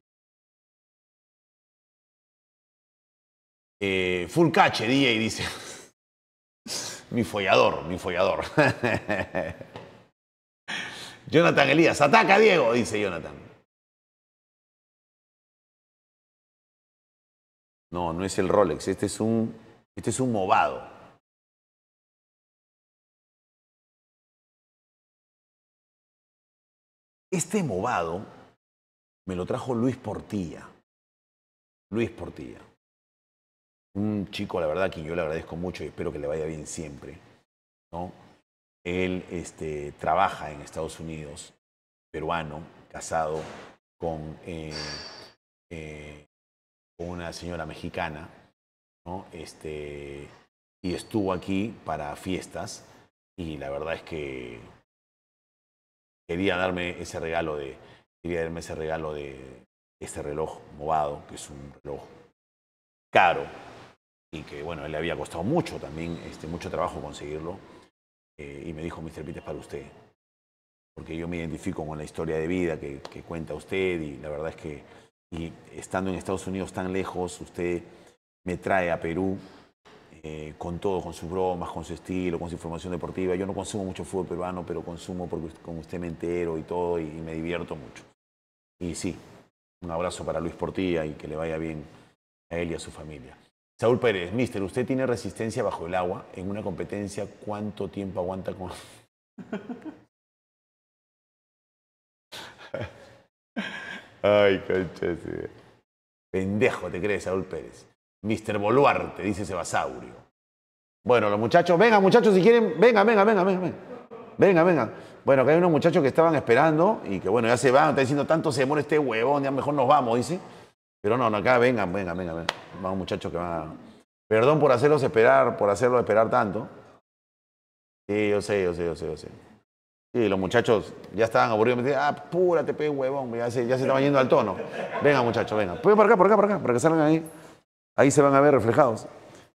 Eh, full cache, DJ, dice. mi follador, mi follador. Jonathan Elías, ataca a Diego, dice Jonathan. No, no es el Rolex, este es un, este es un movado. Este movado me lo trajo Luis Portilla. Luis Portilla. Un chico, la verdad, a quien yo le agradezco mucho y espero que le vaya bien siempre. ¿no? Él este, trabaja en Estados Unidos, peruano, casado con eh, eh, una señora mexicana, Este, y estuvo aquí para fiestas y la verdad es que quería darme ese regalo de quería darme ese regalo de este reloj movado que es un reloj caro y que bueno le había costado mucho también este mucho trabajo conseguirlo eh, y me dijo Mr. Pites, para usted porque yo me identifico con la historia de vida que cuenta usted y la verdad es que y estando en Estados Unidos tan lejos, usted me trae a Perú eh, con todo, con sus bromas, con su estilo, con su información deportiva. Yo no consumo mucho fútbol peruano, pero consumo porque con usted me entero y todo y, me divierto mucho. Y sí, un abrazo para Luis Portilla y que le vaya bien a él y a su familia. Saúl Pérez, mister, usted tiene resistencia bajo el agua en una competencia, ¿cuánto tiempo aguanta con... Ay, concha. Pendejo te crees, Saúl Pérez. Mr. Boluarte, dice Sebasaurio. Bueno, los muchachos, vengan muchachos, si quieren, venga, venga, venga, venga. Venga, venga. Bueno, acá hay unos muchachos que estaban esperando y que bueno, ya se van, está diciendo tanto se demora este huevón, ya mejor nos vamos, dice. Pero no, no acá vengan, vengan, vengan, vengan. Un muchacho que va. Perdón por hacerlos esperar, por hacerlos esperar tanto. Sí, yo sé, yo sé, yo sé, yo sé y los muchachos ya estaban aburridos. Me decían, ah, apúrate, huevón. Ya se, ya se estaban yendo al tono. Venga, muchachos, venga. por pues, acá, por acá, por acá, para que salgan ahí. Ahí se van a ver reflejados.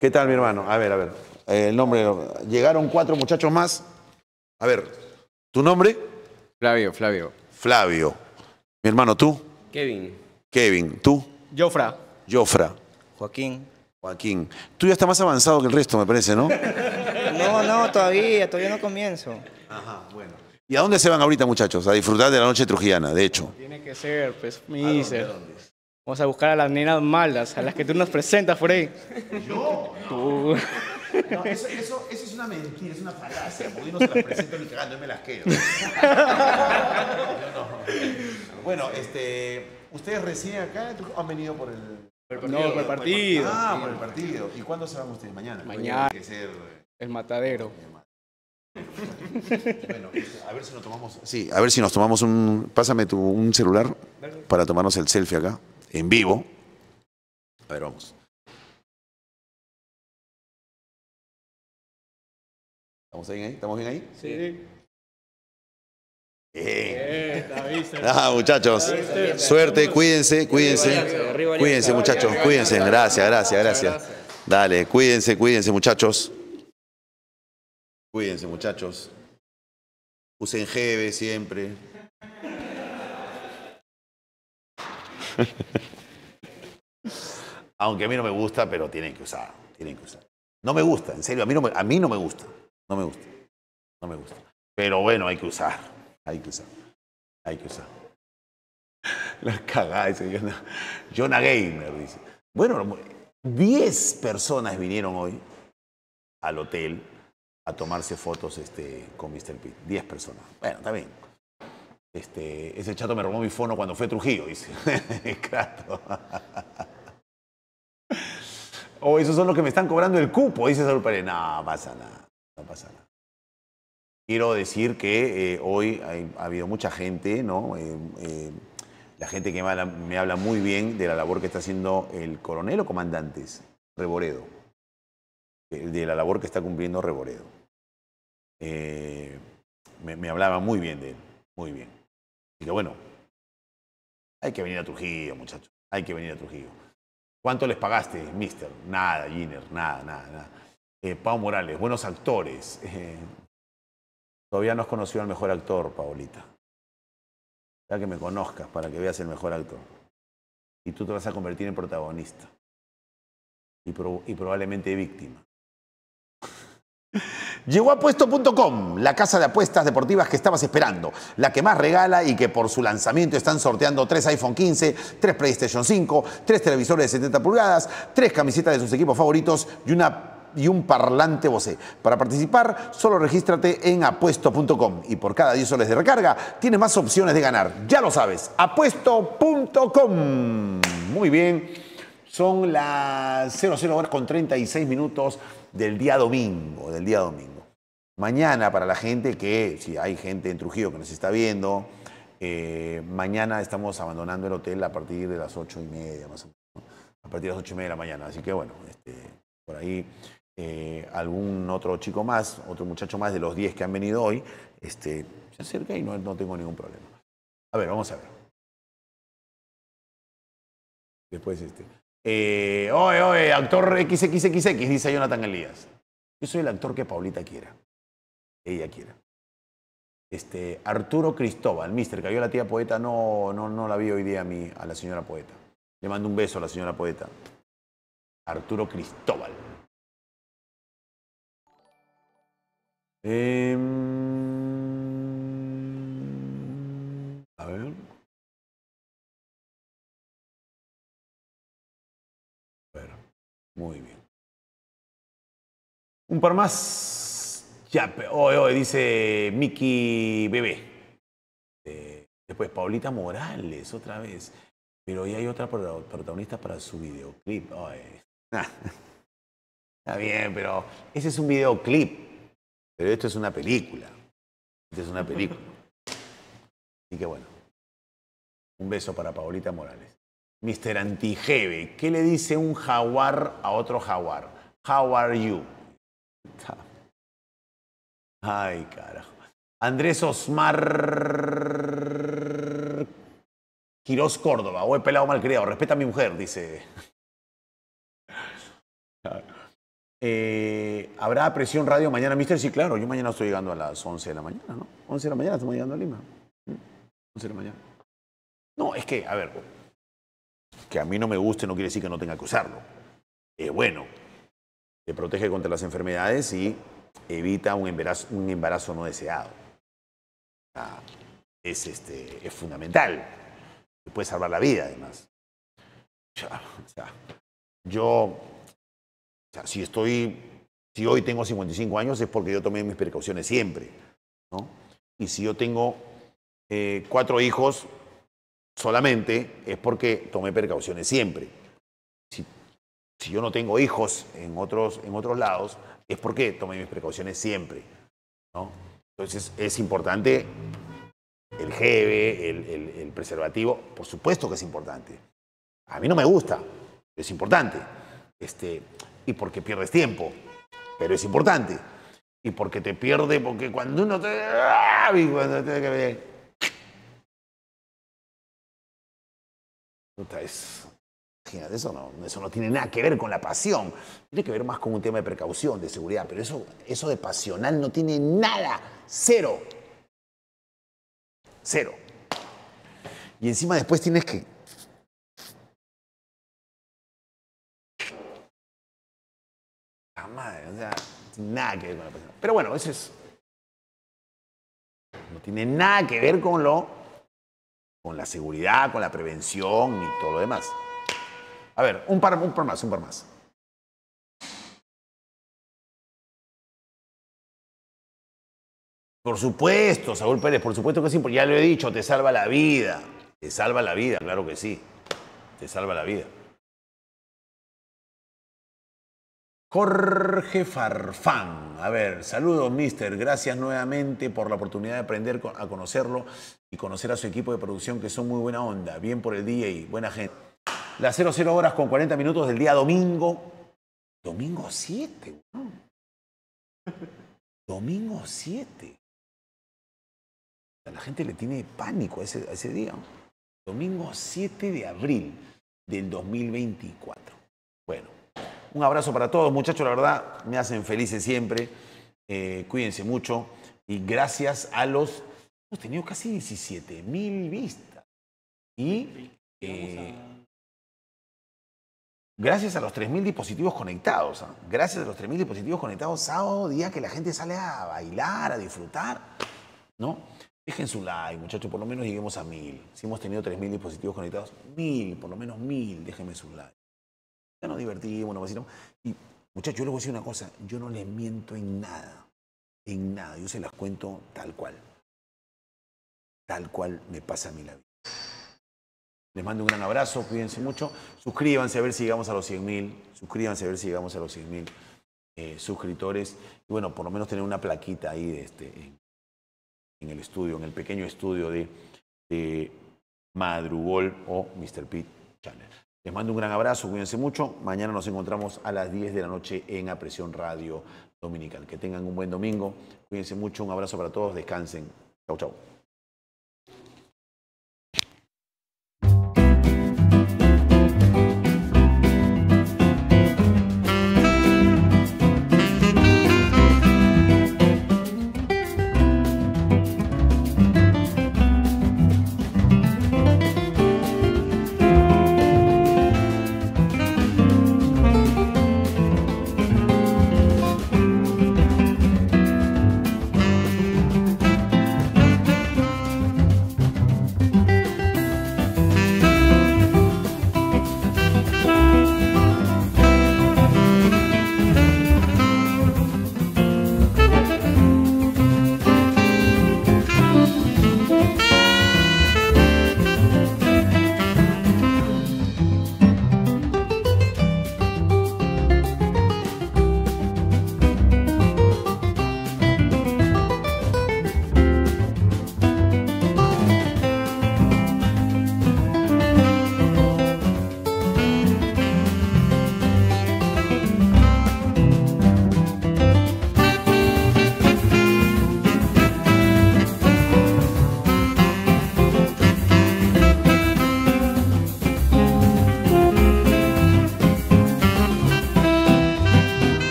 ¿Qué tal, mi hermano? A ver, a ver. Eh, el nombre. Llegaron cuatro muchachos más. A ver, ¿tu nombre? Flavio, Flavio. Flavio. Mi hermano, ¿tú? Kevin. Kevin, ¿tú? Jofra. Jofra. Joaquín. Joaquín. Tú ya estás más avanzado que el resto, me parece, ¿no? No, no, todavía, todavía no comienzo. Ajá, bueno. ¿Y a dónde se van ahorita, muchachos? A disfrutar de la noche trujiana, de hecho. Tiene que ser, pues, Miser. Vamos a buscar a las nenas malas, a las que tú nos presentas por ¿Yo? Tú. No, eso, eso, eso, es una mentira, es una falacia. Porque yo no se las presento ni cagando, yo me las quedo. no. Bueno, este, ustedes recién acá han venido por el... Por el partido, no, por el partido. Ah, por el partido. ¿Y cuándo se van ustedes? Mañana. Mañana. que ser... El matadero. El matadero. Bueno, a ver si nos tomamos. Sí, a ver si nos tomamos un. Pásame tu, un celular para tomarnos el selfie acá, en vivo. A ver, vamos. ¿Estamos bien ahí? ¿Estamos bien ahí? Sí. Eh, ah, muchachos. Suerte, cuídense, cuídense. Cuídense, muchachos, cuídense. Gracias, gracias, gracias. Dale, cuídense, cuídense, muchachos. Cuídense, muchachos. Usen jeve siempre. Aunque a mí no me gusta, pero tienen que usar. Tienen que usar. No me gusta, en serio, a mí no me, a mí no me gusta. No me gusta. No me gusta. Pero bueno, hay que usar. Hay que usar. Hay que usar. La cagada dice Jonah, Jonah Gamer, dice. Bueno, 10 personas vinieron hoy al hotel a tomarse fotos este, con Mr. Pitt. 10 personas. Bueno, está bien. Este, ese chato me robó mi fono cuando fue Trujillo, dice. Claro. o oh, esos son los que me están cobrando el cupo, dice Saúl Pérez. No, pasa nada, pasa nada. Quiero decir que eh, hoy ha habido mucha gente, ¿no? Eh, eh, la gente que me habla muy bien de la labor que está haciendo el coronel o comandantes, Reboredo de la labor que está cumpliendo Reboredo. Eh, me, hablaba muy bien de él, muy bien. Y bueno, hay que venir a Trujillo, muchachos, hay que venir a Trujillo. ¿Cuánto les pagaste, mister? Nada, Giner, nada, nada, nada. Eh, Pau Morales, buenos actores. Eh, todavía no has conocido al mejor actor, Paolita. Ya que me conozcas para que veas el mejor actor. Y tú te vas a convertir en protagonista. y probablemente víctima. Llegó a la casa de apuestas deportivas que estabas esperando, la que más regala y que por su lanzamiento están sorteando 3 iPhone 15, 3 PlayStation 5, 3 televisores de 70 pulgadas, 3 camisetas de sus equipos favoritos y una y un parlante Bose. Para participar, solo regístrate en apuesto.com y por cada 10 soles de recarga tienes más opciones de ganar. Ya lo sabes, apuesto.com. Muy bien, son las 00 horas con 36 minutos del día domingo, del día domingo. Mañana para la gente que, si hay gente en Trujillo que nos está viendo, eh, mañana estamos abandonando el hotel a partir de las ocho y media, más o menos, a partir de las ocho y media de la mañana. Así que bueno, este, por ahí eh, algún otro chico más, otro muchacho más de los diez que han venido hoy, este, se acerca y no, tengo ningún problema. A ver, vamos a ver. Después este. Eh, oye, oye, actor XXXX, dice Jonathan Elías. Yo soy el actor que Paulita quiera ella quiera. Este, Arturo Cristóbal, mister, cayó la tía poeta, no, no, no la vi hoy día a, mí, a la señora poeta. Le mando un beso a la señora poeta. Arturo Cristóbal. Em, a ver. Muy bien. Un par más. Ya, oye, dice Miki Bebé. Eh, después Paulita Morales, otra vez. Pero hoy hay otra protagonista para su videoclip. Está bien, pero ese es un videoclip. Pero esto es una película. Esto es una película. Así que bueno. Un beso para Paulita Morales. Mr. Antijeve, ¿qué le dice un jaguar a otro jaguar? How are you? Ay, carajo. Andrés Osmar Quirós Córdoba. O he pelado malcriado. Respeta a mi mujer, dice. Eh, ¿Habrá presión radio mañana, mister? Sí, claro. Yo mañana estoy llegando a las 11 de la mañana, ¿no? 11 de la mañana estamos llegando a Lima. 11 ¿Mm? de la mañana. No, es que, a ver, que a mí no me guste no quiere decir que no tenga que usarlo. bueno, te protege contra las enfermedades y evita un embarazo, no deseado. es, este, es fundamental. puede salvar la vida, además. yo, si estoy, si hoy tengo 55 años es porque yo tomé mis precauciones siempre, Y si yo tengo eh, cuatro hijos solamente es porque tomé precauciones siempre. Si, si yo no tengo hijos en otros, en otros lados, es porque tomé mis precauciones siempre. Entonces es importante el jeve, el, preservativo, por supuesto que es importante. A mí no me gusta, es importante. Este, y porque pierdes tiempo, pero es importante. Y porque te pierde, porque cuando uno te... ¡ah! Y cuando te... es eso no, eso no tiene nada que ver con la pasión. Tiene que ver más con un tema de precaución, de seguridad, pero eso, eso de pasional no tiene nada. Cero. Cero. Y encima después tienes que... o sea, nada que ver con la pasión. Pero bueno, eso es... No tiene nada que ver con lo... con la seguridad, con la prevención y todo lo demás. A ver, un par, más, un par más. Por supuesto, Saúl Pérez, por supuesto que sí, porque ya lo he dicho, te salva la vida. Te salva la vida, claro que sí. Te salva la vida. Jorge Farfán, a ver, saludos, mister. Gracias nuevamente por la oportunidad de aprender a conocerlo y conocer a su equipo de producción, que son muy buena onda. Bien por el DJ, buena gente las 00 horas con 40 minutos del día domingo. Domingo 7, Domingo 7. La gente le tiene pánico a ese, día. Domingo 7 de abril del 2024. Bueno, un abrazo para todos, muchachos. La verdad, me hacen felices siempre. Eh, cuídense mucho. Y gracias a los. Hemos tenido casi 17 mil vistas. Y. Gracias a los 3.000 dispositivos conectados, ¿ah? gracias a los 3.000 dispositivos conectados, sábado, día que la gente sale a bailar, a disfrutar, ¿no? Dejen su like, muchachos, por lo menos lleguemos a 1.000. Si hemos tenido 3.000 dispositivos conectados, 1.000, por lo menos 1.000, déjenme su like. Ya nos divertimos, nos vacilamos. Y, muchachos, yo les voy a decir una cosa, yo no les miento en nada, en nada, yo se las cuento tal cual. Tal cual me pasa a mí la vida. Les mando un gran abrazo, cuídense mucho. Suscríbanse a ver si llegamos a los 100.000, Suscríbanse a ver si llegamos a los 100.000 eh, suscriptores. Y bueno, por lo menos tener una plaquita ahí de este, en, el estudio, en el pequeño estudio de, de Madrugol o Mr. Pete Channel. Les mando un gran abrazo, cuídense mucho. Mañana nos encontramos a las 10 de la noche en Apresión Radio Dominical. Que tengan un buen domingo, cuídense mucho, un abrazo para todos, descansen. Chau, chau.